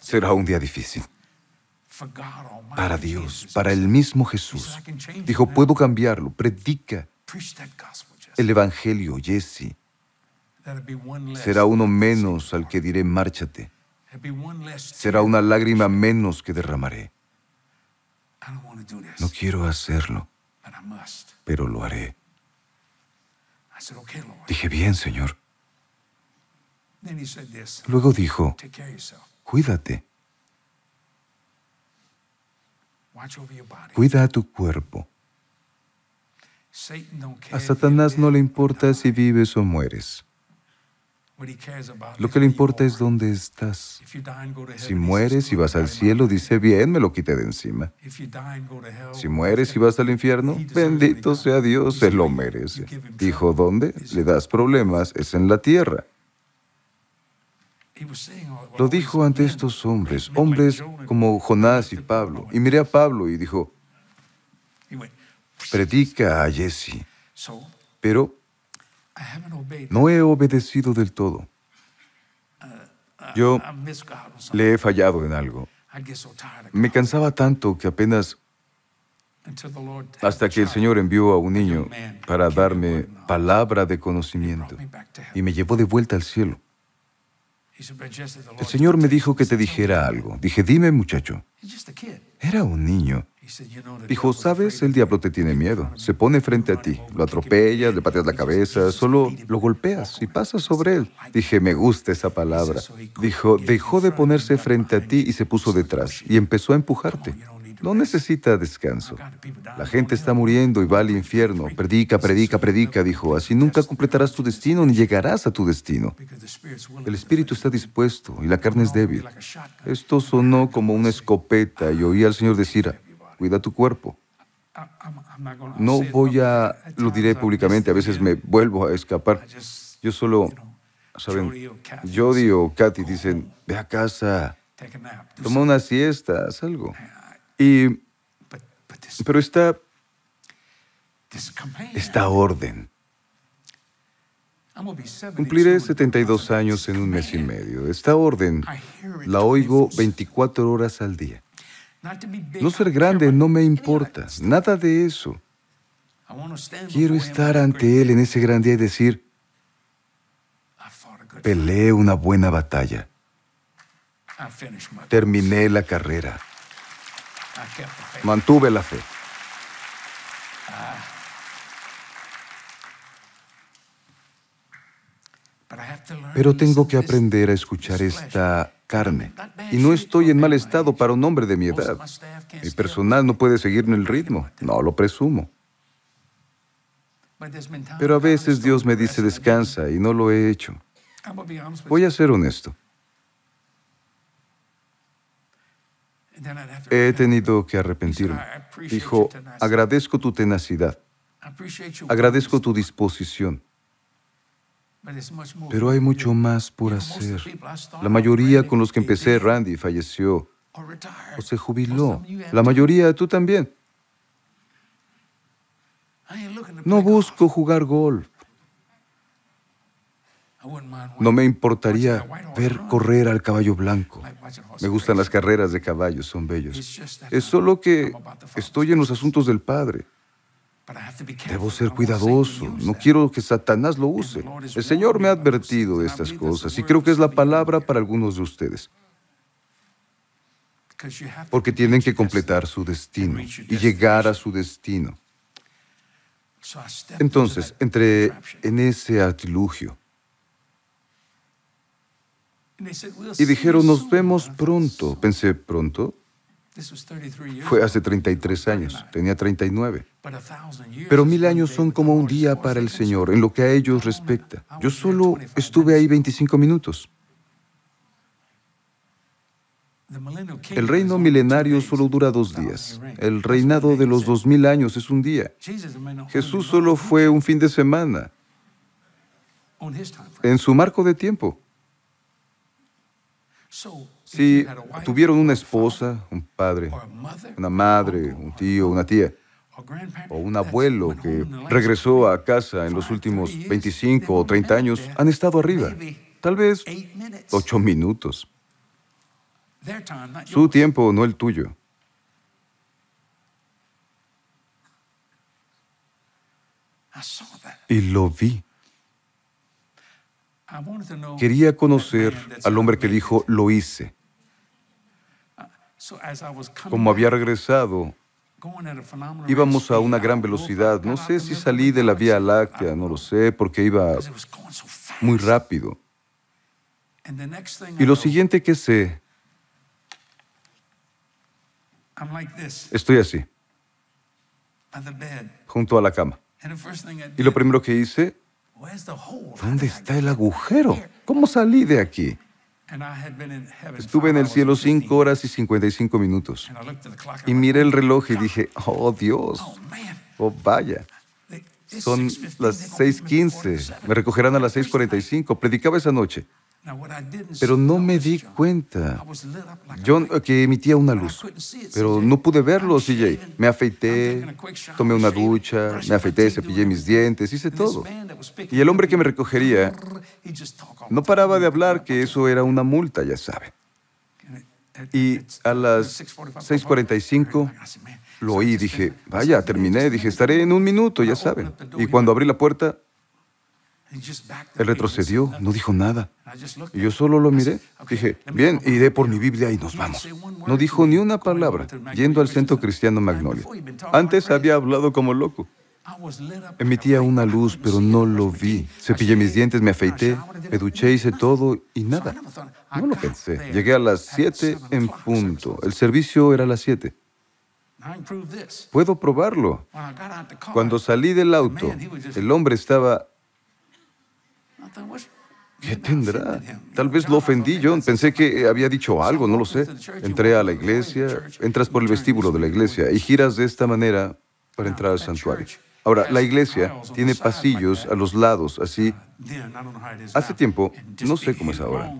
será un día difícil. Para Dios, para el mismo Jesús. Dijo, puedo cambiarlo, predica el Evangelio, Jesse. Será uno menos al que diré, márchate. Será una lágrima menos que derramaré. No quiero hacerlo, pero lo haré. Dije, bien, Señor. Luego dijo, cuídate. Cuida a tu cuerpo. A Satanás no le importa si vives o mueres. Lo que le importa es dónde estás. Si mueres y vas al cielo, dice, bien, me lo quité de encima. Si mueres y vas al infierno, bendito sea Dios, se lo merece. Dijo, ¿dónde? Le das problemas, es en la tierra. Lo dijo ante estos hombres, hombres como Jonás y Pablo. Y miré a Pablo y dijo, predica a Jesse. Pero no he obedecido del todo. Yo le he fallado en algo. Me cansaba tanto que apenas hasta que el Señor envió a un niño para darme palabra de conocimiento y me llevó de vuelta al cielo. El Señor me dijo que te dijera algo. Dije, dime muchacho. Era un niño. Dijo, sabes, el diablo te tiene miedo. Se pone frente a ti, lo atropellas, le pateas la cabeza, solo lo golpeas y pasas sobre él. Dije, me gusta esa palabra. Dijo, dejó de ponerse frente a ti y se puso detrás y empezó a empujarte. No necesita descanso. La gente está muriendo y va al infierno. Predica, predica, predica, dijo. Así nunca completarás tu destino ni llegarás a tu destino. El espíritu está dispuesto y la carne es débil. Esto sonó como una escopeta y oí al Señor decir, cuida tu cuerpo. No voy a, lo diré públicamente, a veces me vuelvo a escapar. Yo solo, ¿saben? Jody o Katy dicen, ve a casa, toma una siesta, haz algo. Y, pero esta, esta orden. Cumpliré 72 años en un mes y medio. Esta orden la oigo 24 horas al día. No ser grande no me importa, nada de eso. Quiero estar ante Él en ese gran día y decir, peleé una buena batalla. Terminé la carrera. Mantuve la fe. Ah. Pero tengo que aprender a escuchar esta carne. Y no estoy en mal estado para un hombre de mi edad. Mi personal no puede seguirme el ritmo. No lo presumo. Pero a veces Dios me dice descansa y no lo he hecho. Voy a ser honesto. He tenido que arrepentirme. Dijo, agradezco tu tenacidad, agradezco tu disposición, pero hay mucho más por hacer. La mayoría con los que empecé, Randy, falleció o se jubiló. La mayoría, tú también. No busco jugar golf. No me importaría ver correr al caballo blanco. Me gustan las carreras de caballos, son bellos. Es solo que estoy en los asuntos del Padre. Debo ser cuidadoso, no quiero que Satanás lo use. El Señor me ha advertido de estas cosas y creo que es la palabra para algunos de ustedes. Porque tienen que completar su destino y llegar a su destino. Entonces, entre en ese atilugio. Y dijeron, nos vemos pronto. Pensé, ¿pronto? Fue hace 33 años, tenía 39. Pero mil años son como un día para el Señor en lo que a ellos respecta. Yo solo estuve ahí 25 minutos. El reino milenario solo dura dos días. El reinado de los dos mil años es un día. Jesús solo fue un fin de semana en su marco de tiempo. Si tuvieron una esposa, un padre, una madre, un tío, una tía, o un abuelo que regresó a casa en los últimos 25 o 30 años, han estado arriba, tal vez 8 minutos. Su tiempo, no el tuyo. Y lo vi. Quería conocer al hombre que dijo, lo hice. Como había regresado, íbamos a una gran velocidad. No sé si salí de la Vía Láctea, no lo sé, porque iba muy rápido. Y lo siguiente que sé, estoy así, junto a la cama. Y lo primero que hice ¿Dónde está el agujero? ¿Cómo salí de aquí? Estuve en el cielo cinco horas y 55 minutos. Y miré el reloj y dije, oh Dios, oh, oh vaya, son las 6.15, me recogerán a las 6.45, predicaba esa noche. Pero no me di cuenta yo que emitía una luz, pero no pude verlo, CJ. Me afeité, tomé una ducha, me afeité, cepillé mis dientes, hice todo. Y el hombre que me recogería no paraba de hablar que eso era una multa, ya saben. Y a las 6.45 lo oí, dije, vaya, terminé, dije, estaré en un minuto, ya saben. Y cuando abrí la puerta, él retrocedió, no dijo nada. Y yo solo lo miré. Dije, bien, iré por mi Biblia y nos vamos. No dijo ni una palabra, yendo al centro cristiano Magnolia. Antes había hablado como loco. Emitía una luz, pero no lo vi. Cepillé mis dientes, me afeité, me duché, hice todo y nada. No lo pensé. Llegué a las 7 en punto. El servicio era a las 7. Puedo probarlo. Cuando salí del auto, el hombre estaba ¿Qué tendrá? Tal vez lo ofendí yo. Pensé que había dicho algo, no lo sé. Entré a la iglesia, entras por el vestíbulo de la iglesia y giras de esta manera para ah, entrar al santuario. Ahora, la iglesia ah, tiene pasillos a los lados, así. Ah, Hace tiempo, no sé cómo es ahora,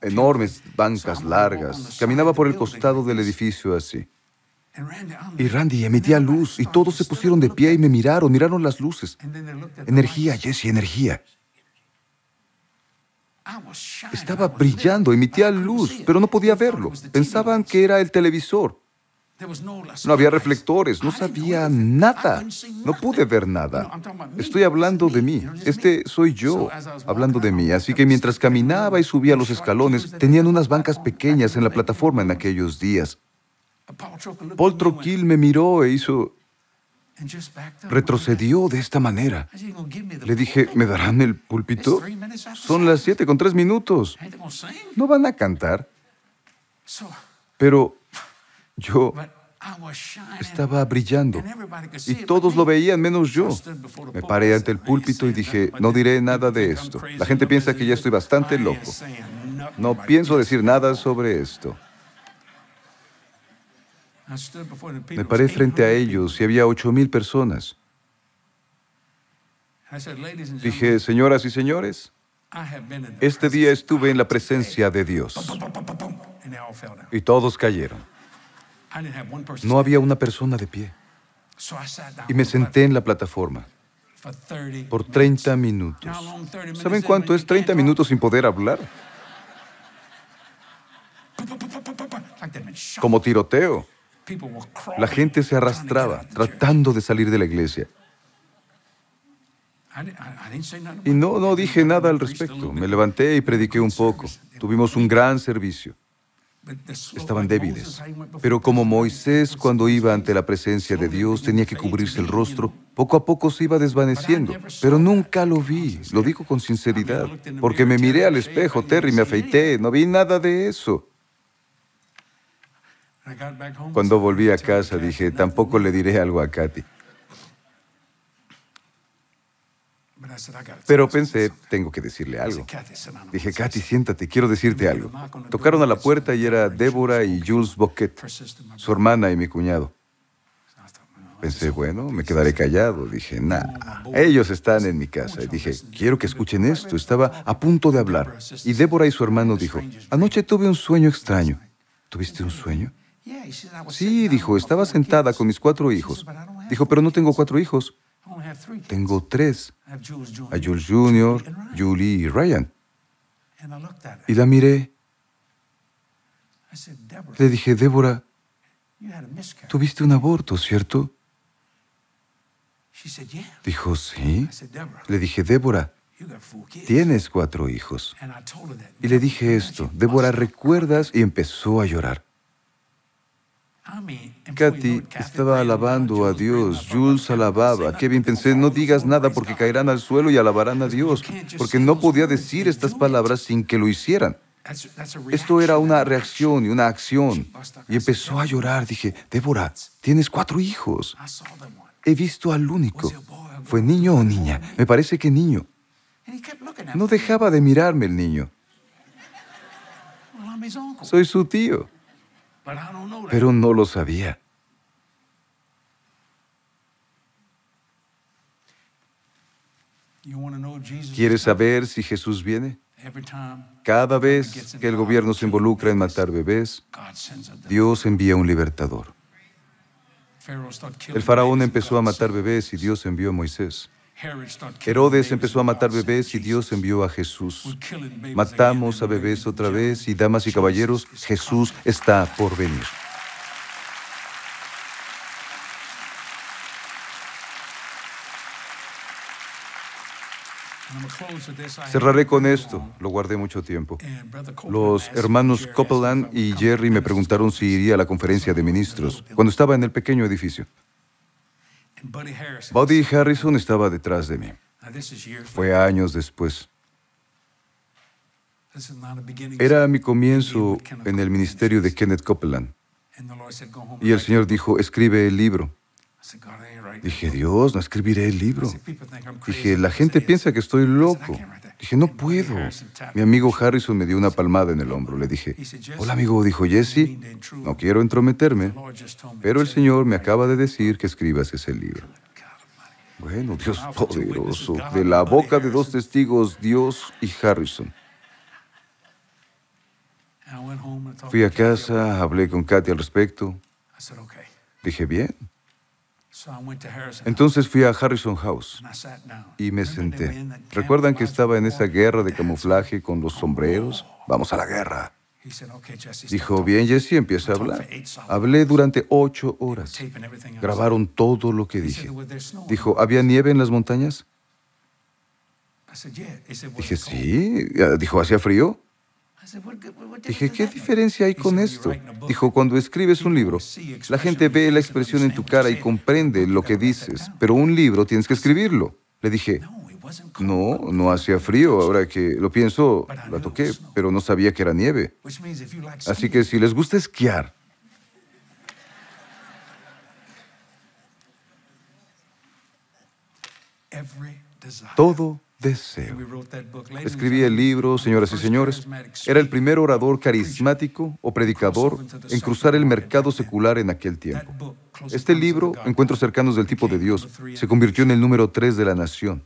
enormes bancas largas. Caminaba por el costado del edificio así. Y Randy emitía luz y todos se pusieron de pie y me miraron, miraron las luces. Energía, Jesse, energía. Estaba brillando, emitía luz, pero no podía verlo. Pensaban que era el televisor. No había reflectores, no sabía nada. No pude ver nada. Estoy hablando de mí. Este soy yo, hablando de mí. Así que mientras caminaba y subía los escalones, tenían unas bancas pequeñas en la plataforma en aquellos días. Paul Troquil me miró e hizo Retrocedió de esta manera. Le dije, ¿me darán el púlpito? Son las siete con tres minutos. ¿No van a cantar? Pero yo estaba brillando y todos lo veían menos yo. Me paré ante el púlpito y dije, no diré nada de esto. La gente piensa que ya estoy bastante loco. No pienso decir nada sobre esto. Me paré frente a ellos y había ocho personas. Dije, señoras y señores, este día estuve en la presencia de Dios. Y todos cayeron. No había una persona de pie. Y me senté en la plataforma por 30 minutos. ¿Saben cuánto es 30 minutos sin poder hablar? Como tiroteo. La gente se arrastraba tratando de salir de la iglesia. Y no, no dije nada al respecto. Me levanté y prediqué un poco. Tuvimos un gran servicio. Estaban débiles. Pero como Moisés cuando iba ante la presencia de Dios tenía que cubrirse el rostro, poco a poco se iba desvaneciendo. Pero nunca lo vi, lo digo con sinceridad, porque me miré al espejo, Terry, me afeité, no vi nada de eso. Cuando volví a casa dije, tampoco le diré algo a Katy. Pero pensé, tengo que decirle algo. Dije, Katy, siéntate, quiero decirte algo. Tocaron a la puerta y era Débora y Jules Boquet, su hermana y mi cuñado. Pensé, bueno, me quedaré callado. Dije, nada, ellos están en mi casa. Y dije, quiero que escuchen esto. Estaba a punto de hablar. Y Débora y su hermano dijo, anoche tuve un sueño extraño. ¿Tuviste un sueño? Sí, dijo, estaba sentada con mis cuatro hijos. Dijo, pero no tengo cuatro hijos. Tengo tres. A Jules Jr., Julie y Ryan. Y la miré. Le dije, Débora, tuviste un aborto, ¿cierto? Dijo, sí. Le dije, Débora, tienes cuatro hijos. Y le dije esto, Débora, ¿recuerdas? Y empezó a llorar. Kathy estaba alabando a Dios, Jules alababa, Kevin pensé, no digas nada porque caerán al suelo y alabarán a Dios, porque no podía decir estas palabras sin que lo hicieran. Esto era una reacción y una acción. Y empezó a llorar. Dije, Débora, tienes cuatro hijos. He visto al único. ¿Fue niño o niña? Me parece que niño. No dejaba de mirarme el niño. Soy su tío pero no lo sabía. ¿Quieres saber si Jesús viene? Cada vez que el gobierno se involucra en matar bebés, Dios envía un libertador. El faraón empezó a matar bebés y Dios envió a Moisés. Herodes empezó a matar bebés y Dios envió a Jesús. Matamos a bebés otra vez y, damas y caballeros, Jesús está por venir. Cerraré con esto, lo guardé mucho tiempo. Eh, Los hermanos Copeland y Jerry me preguntaron si iría a la conferencia de ministros cuando estaba en el pequeño edificio. Buddy Harrison estaba detrás de mí. Fue años después. Era mi comienzo en el ministerio de Kenneth Copeland. Y el Señor dijo, escribe el libro. Dije, Dios, no escribiré el libro. Dije, la gente piensa que estoy loco. Dije, no puedo. Mi amigo Harrison me dio una palmada en el hombro. Le dije, hola amigo, dijo Jesse, no quiero entrometerme, pero el Señor me acaba de decir que escribas ese libro. Bueno, Dios poderoso, de la boca de dos testigos, Dios y Harrison. Fui a casa, hablé con Katy al respecto. Dije, bien, entonces fui a Harrison House y me senté. ¿Recuerdan que estaba en esa guerra de camuflaje con los sombreros? Vamos a la guerra. Dijo, bien, Jesse, empieza a hablar. Hablé durante ocho horas. Grabaron todo lo que dije. Dijo, ¿había nieve en las montañas? Dije, sí. Dijo, ¿hacía frío? Dije, ¿qué diferencia hay con esto? Dijo, cuando escribes un libro, la gente ve la expresión en tu cara y comprende lo que dices, pero un libro tienes que escribirlo. Le dije, no, no hacía frío, ahora que lo pienso, la toqué, pero no sabía que era nieve. Así que si les gusta esquiar, todo deseo. Escribí el libro, señoras y señores. Era el primer orador carismático o predicador en cruzar el mercado secular en aquel tiempo. Este libro, Encuentros cercanos del tipo de Dios, se convirtió en el número tres de la nación.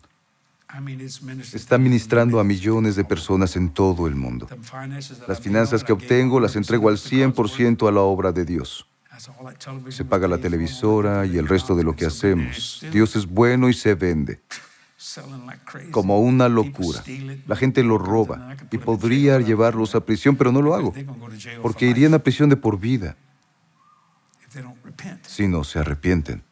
Está ministrando a millones de personas en todo el mundo. Las finanzas que obtengo las entrego al 100% a la obra de Dios. Se paga la televisora y el resto de lo que hacemos. Dios es bueno y se vende como una locura. La gente lo roba y podría llevarlos a prisión, pero no lo hago, porque irían a prisión de por vida si no se arrepienten.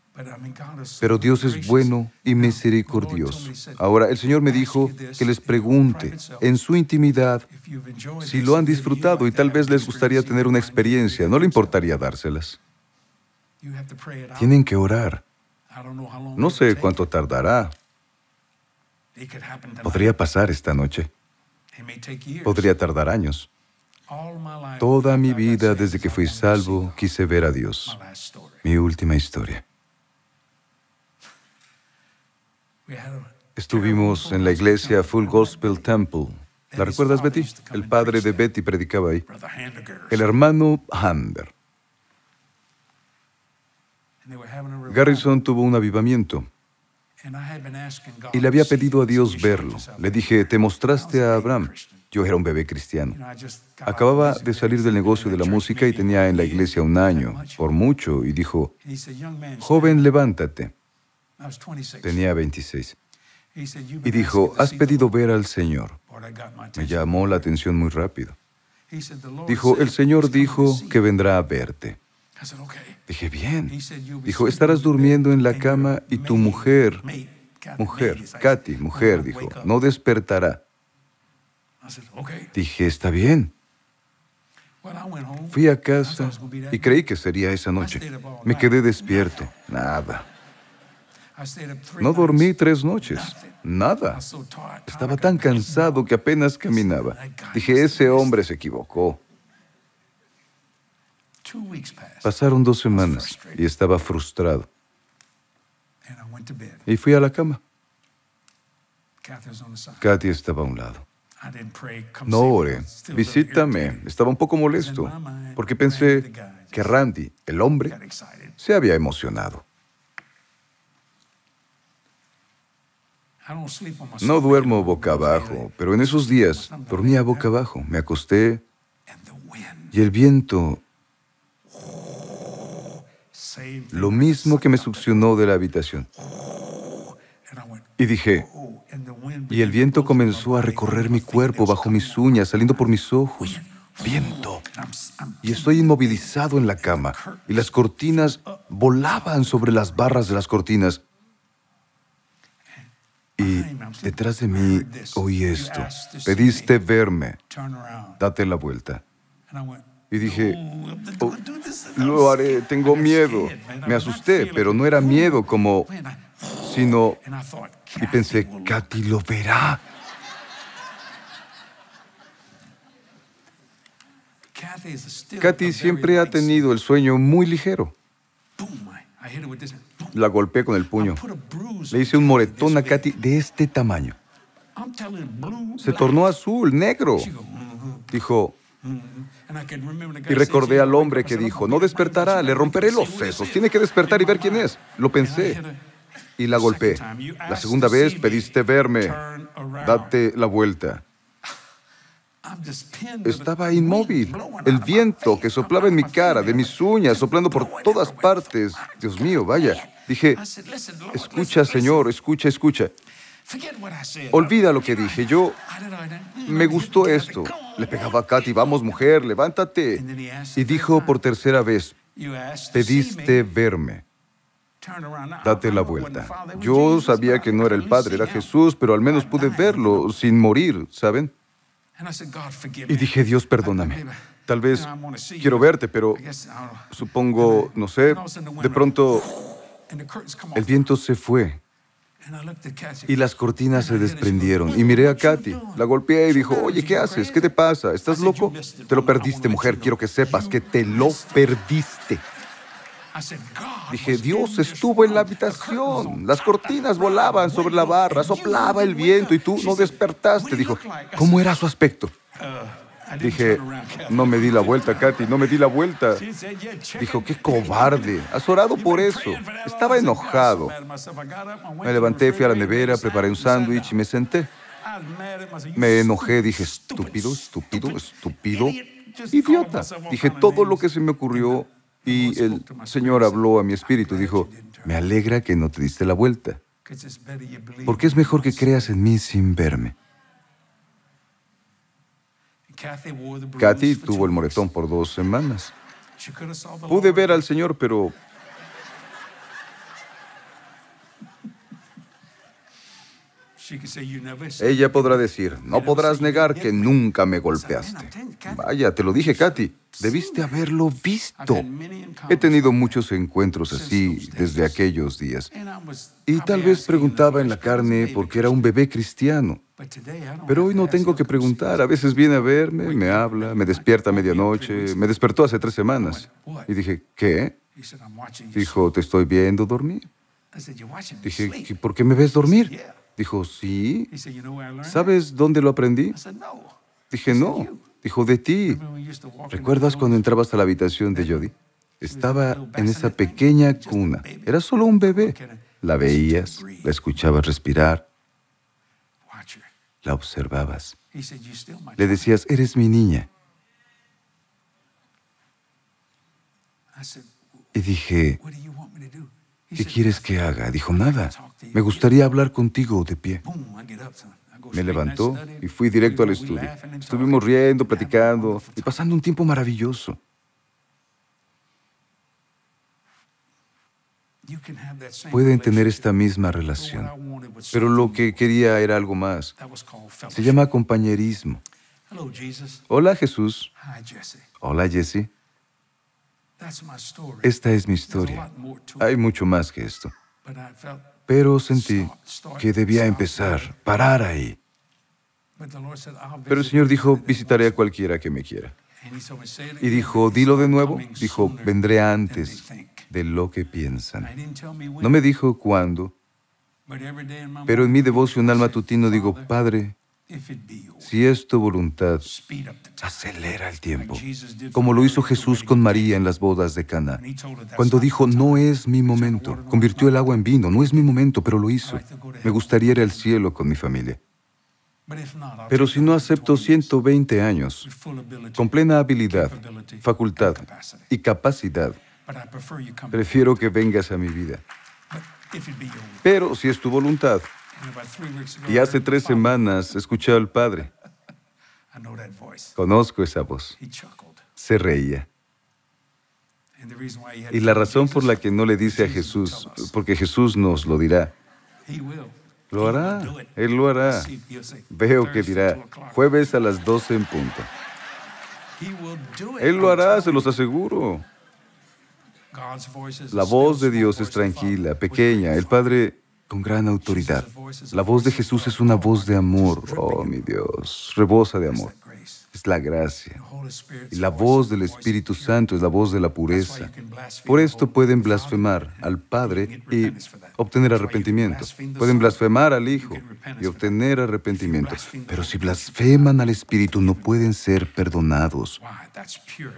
Pero Dios es bueno y misericordioso. Ahora, el Señor me dijo que les pregunte en su intimidad si lo han disfrutado y tal vez les gustaría tener una experiencia. No le importaría dárselas. Tienen que orar. No sé cuánto tardará, Podría pasar esta noche. Podría tardar años. Toda mi vida, desde que fui salvo, quise ver a Dios. Mi última historia. Estuvimos en la iglesia Full Gospel Temple. ¿La recuerdas, Betty? El padre de Betty predicaba ahí. El hermano Hander. Garrison tuvo un avivamiento. Y le había pedido a Dios verlo. Le dije, te mostraste a Abraham. Yo era un bebé cristiano. Acababa de salir del negocio de la música y tenía en la iglesia un año, por mucho, y dijo, joven, levántate. Tenía 26. Y dijo, has pedido ver al Señor. Me llamó la atención muy rápido. Dijo, el Señor dijo que vendrá a verte. Dije, bien. Dijo, estarás durmiendo en la cama y tu mujer, mujer, Katy, mujer, dijo, no despertará. Dije, está bien. Fui a casa y creí que sería esa noche. Me quedé despierto, nada. No dormí tres noches, nada. Estaba tan cansado que apenas caminaba. Dije, ese hombre se equivocó. Pasaron dos semanas y estaba frustrado. Y fui a la cama. Kathy estaba a un lado. No oré, visítame. Estaba un poco molesto porque pensé que Randy, el hombre, se había emocionado. No duermo boca abajo, pero en esos días dormía boca abajo. Me acosté y el viento lo mismo que me succionó de la habitación. Y dije, y el viento comenzó a recorrer mi cuerpo bajo mis uñas, saliendo por mis ojos. Viento. Y estoy inmovilizado en la cama. Y las cortinas volaban sobre las barras de las cortinas. Y detrás de mí oí esto. Pediste verme. Date la vuelta y dije, oh, lo haré, tengo miedo. Me asusté, pero no era miedo como, sino, y pensé, Katy lo verá. Katy siempre ha tenido el sueño muy ligero. La golpeé con el puño. Le hice un moretón a Katy de este tamaño. Se tornó azul, negro. Dijo, y recordé al hombre que dijo, no despertará, le romperé los sesos, tiene que despertar y ver quién es. Lo pensé y la golpeé. La segunda vez pediste verme, date la vuelta. Estaba inmóvil. El viento que soplaba en mi cara, de mis uñas, soplando por todas partes. Dios mío, vaya. Dije, escucha, Señor, escucha, escucha. Olvida lo que dije, yo me gustó esto. Le pegaba a Katy, vamos mujer, levántate. Y dijo por tercera vez, pediste verme. Date la vuelta. Yo sabía que no era el Padre, era Jesús, pero al menos pude verlo sin morir, ¿saben? Y dije, Dios, perdóname. Tal vez quiero verte, pero supongo, no sé, de pronto el viento se fue y las cortinas se desprendieron. Y miré a Katy, la golpeé y dijo, oye, ¿qué haces? ¿Qué te pasa? ¿Estás loco? Te lo perdiste, mujer. Quiero que sepas que te lo perdiste. Dije, Dios estuvo en la habitación. Las cortinas volaban sobre la barra, soplaba el viento y tú no despertaste. Dijo, ¿cómo era su aspecto? Uh, Dije, no me di la vuelta, Katy, no me di la vuelta. Dijo, qué cobarde. orado por eso. Estaba enojado. Me levanté, fui a la nevera, preparé un sándwich y me senté. Me enojé, dije, estúpido, estúpido, estúpido, idiota. Dije todo lo que se me ocurrió y el Señor habló a mi espíritu. Dijo, me alegra que no te diste la vuelta, porque es mejor que creas en mí sin verme. Kathy tuvo el moretón por dos semanas. Pude ver al Señor, pero... Ella podrá decir, no podrás negar que nunca me golpeaste. Vaya, te lo dije, Katy, debiste haberlo visto. He tenido muchos encuentros así desde aquellos días. Y tal vez preguntaba en la carne porque era un bebé cristiano. Pero hoy no tengo que preguntar. A veces viene a verme, me habla, me despierta a medianoche. Me despertó hace tres semanas. Y dije, ¿qué? Dijo, te estoy viendo dormir. Dije, ¿por qué me ves dormir? Dijo, sí. ¿Sabes dónde lo aprendí? Dije, no. Dijo, de ti. ¿Recuerdas cuando entrabas a la habitación de Jody? Estaba en esa pequeña cuna. Era solo un bebé. La veías, la escuchabas respirar, la observabas. Le decías, eres mi niña. Y dije, ¿qué quieres que haga? Dijo, nada. Me gustaría hablar contigo de pie. Me levantó y fui directo al estudio. Estuvimos riendo, platicando y pasando un tiempo maravilloso. pueden tener esta misma relación. Pero lo que quería era algo más. Se llama compañerismo. Hola Jesús. Hola Jesse. Esta es mi historia. Hay mucho más que esto. Pero sentí que debía empezar, parar ahí. Pero el Señor dijo, visitaré a cualquiera que me quiera. Y dijo, dilo de nuevo. Dijo, vendré antes de lo que piensan. No me dijo cuándo, pero en mi devoción alma matutino digo, Padre, si es tu voluntad, acelera el tiempo, como lo hizo Jesús con María en las bodas de Cana. Cuando dijo, no es mi momento, convirtió el agua en vino, no es mi momento, pero lo hizo. Me gustaría ir al cielo con mi familia. Pero si no acepto 120 años, con plena habilidad, facultad y capacidad, Prefiero que vengas a mi vida. Pero si es tu voluntad. Y hace tres semanas escuché al padre. Conozco esa voz. Se reía. Y la razón por la que no le dice a Jesús, porque Jesús nos lo dirá. Lo hará, Él lo hará. Veo que dirá, jueves a las 12 en punto. Él lo hará, se los aseguro. La voz de Dios es tranquila, pequeña, el Padre con gran autoridad. La voz de Jesús es una voz de amor, oh mi Dios, rebosa de amor la gracia. Y la voz del Espíritu Santo es la voz de la pureza. Por esto pueden blasfemar al Padre y obtener arrepentimiento. Pueden blasfemar al Hijo y obtener arrepentimiento. Pero si blasfeman al Espíritu no pueden ser perdonados.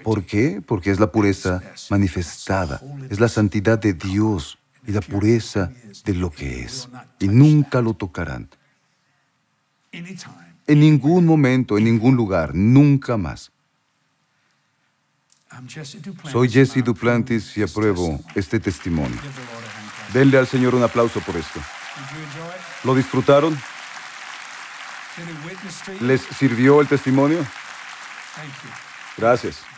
¿Por qué? Porque es la pureza manifestada, es la santidad de Dios y la pureza de lo que es. Y nunca lo tocarán. En ningún momento, en ningún lugar, nunca más. Soy Jesse Duplantis y apruebo este testimonio. Denle al Señor un aplauso por esto. ¿Lo disfrutaron? ¿Les sirvió el testimonio? Gracias.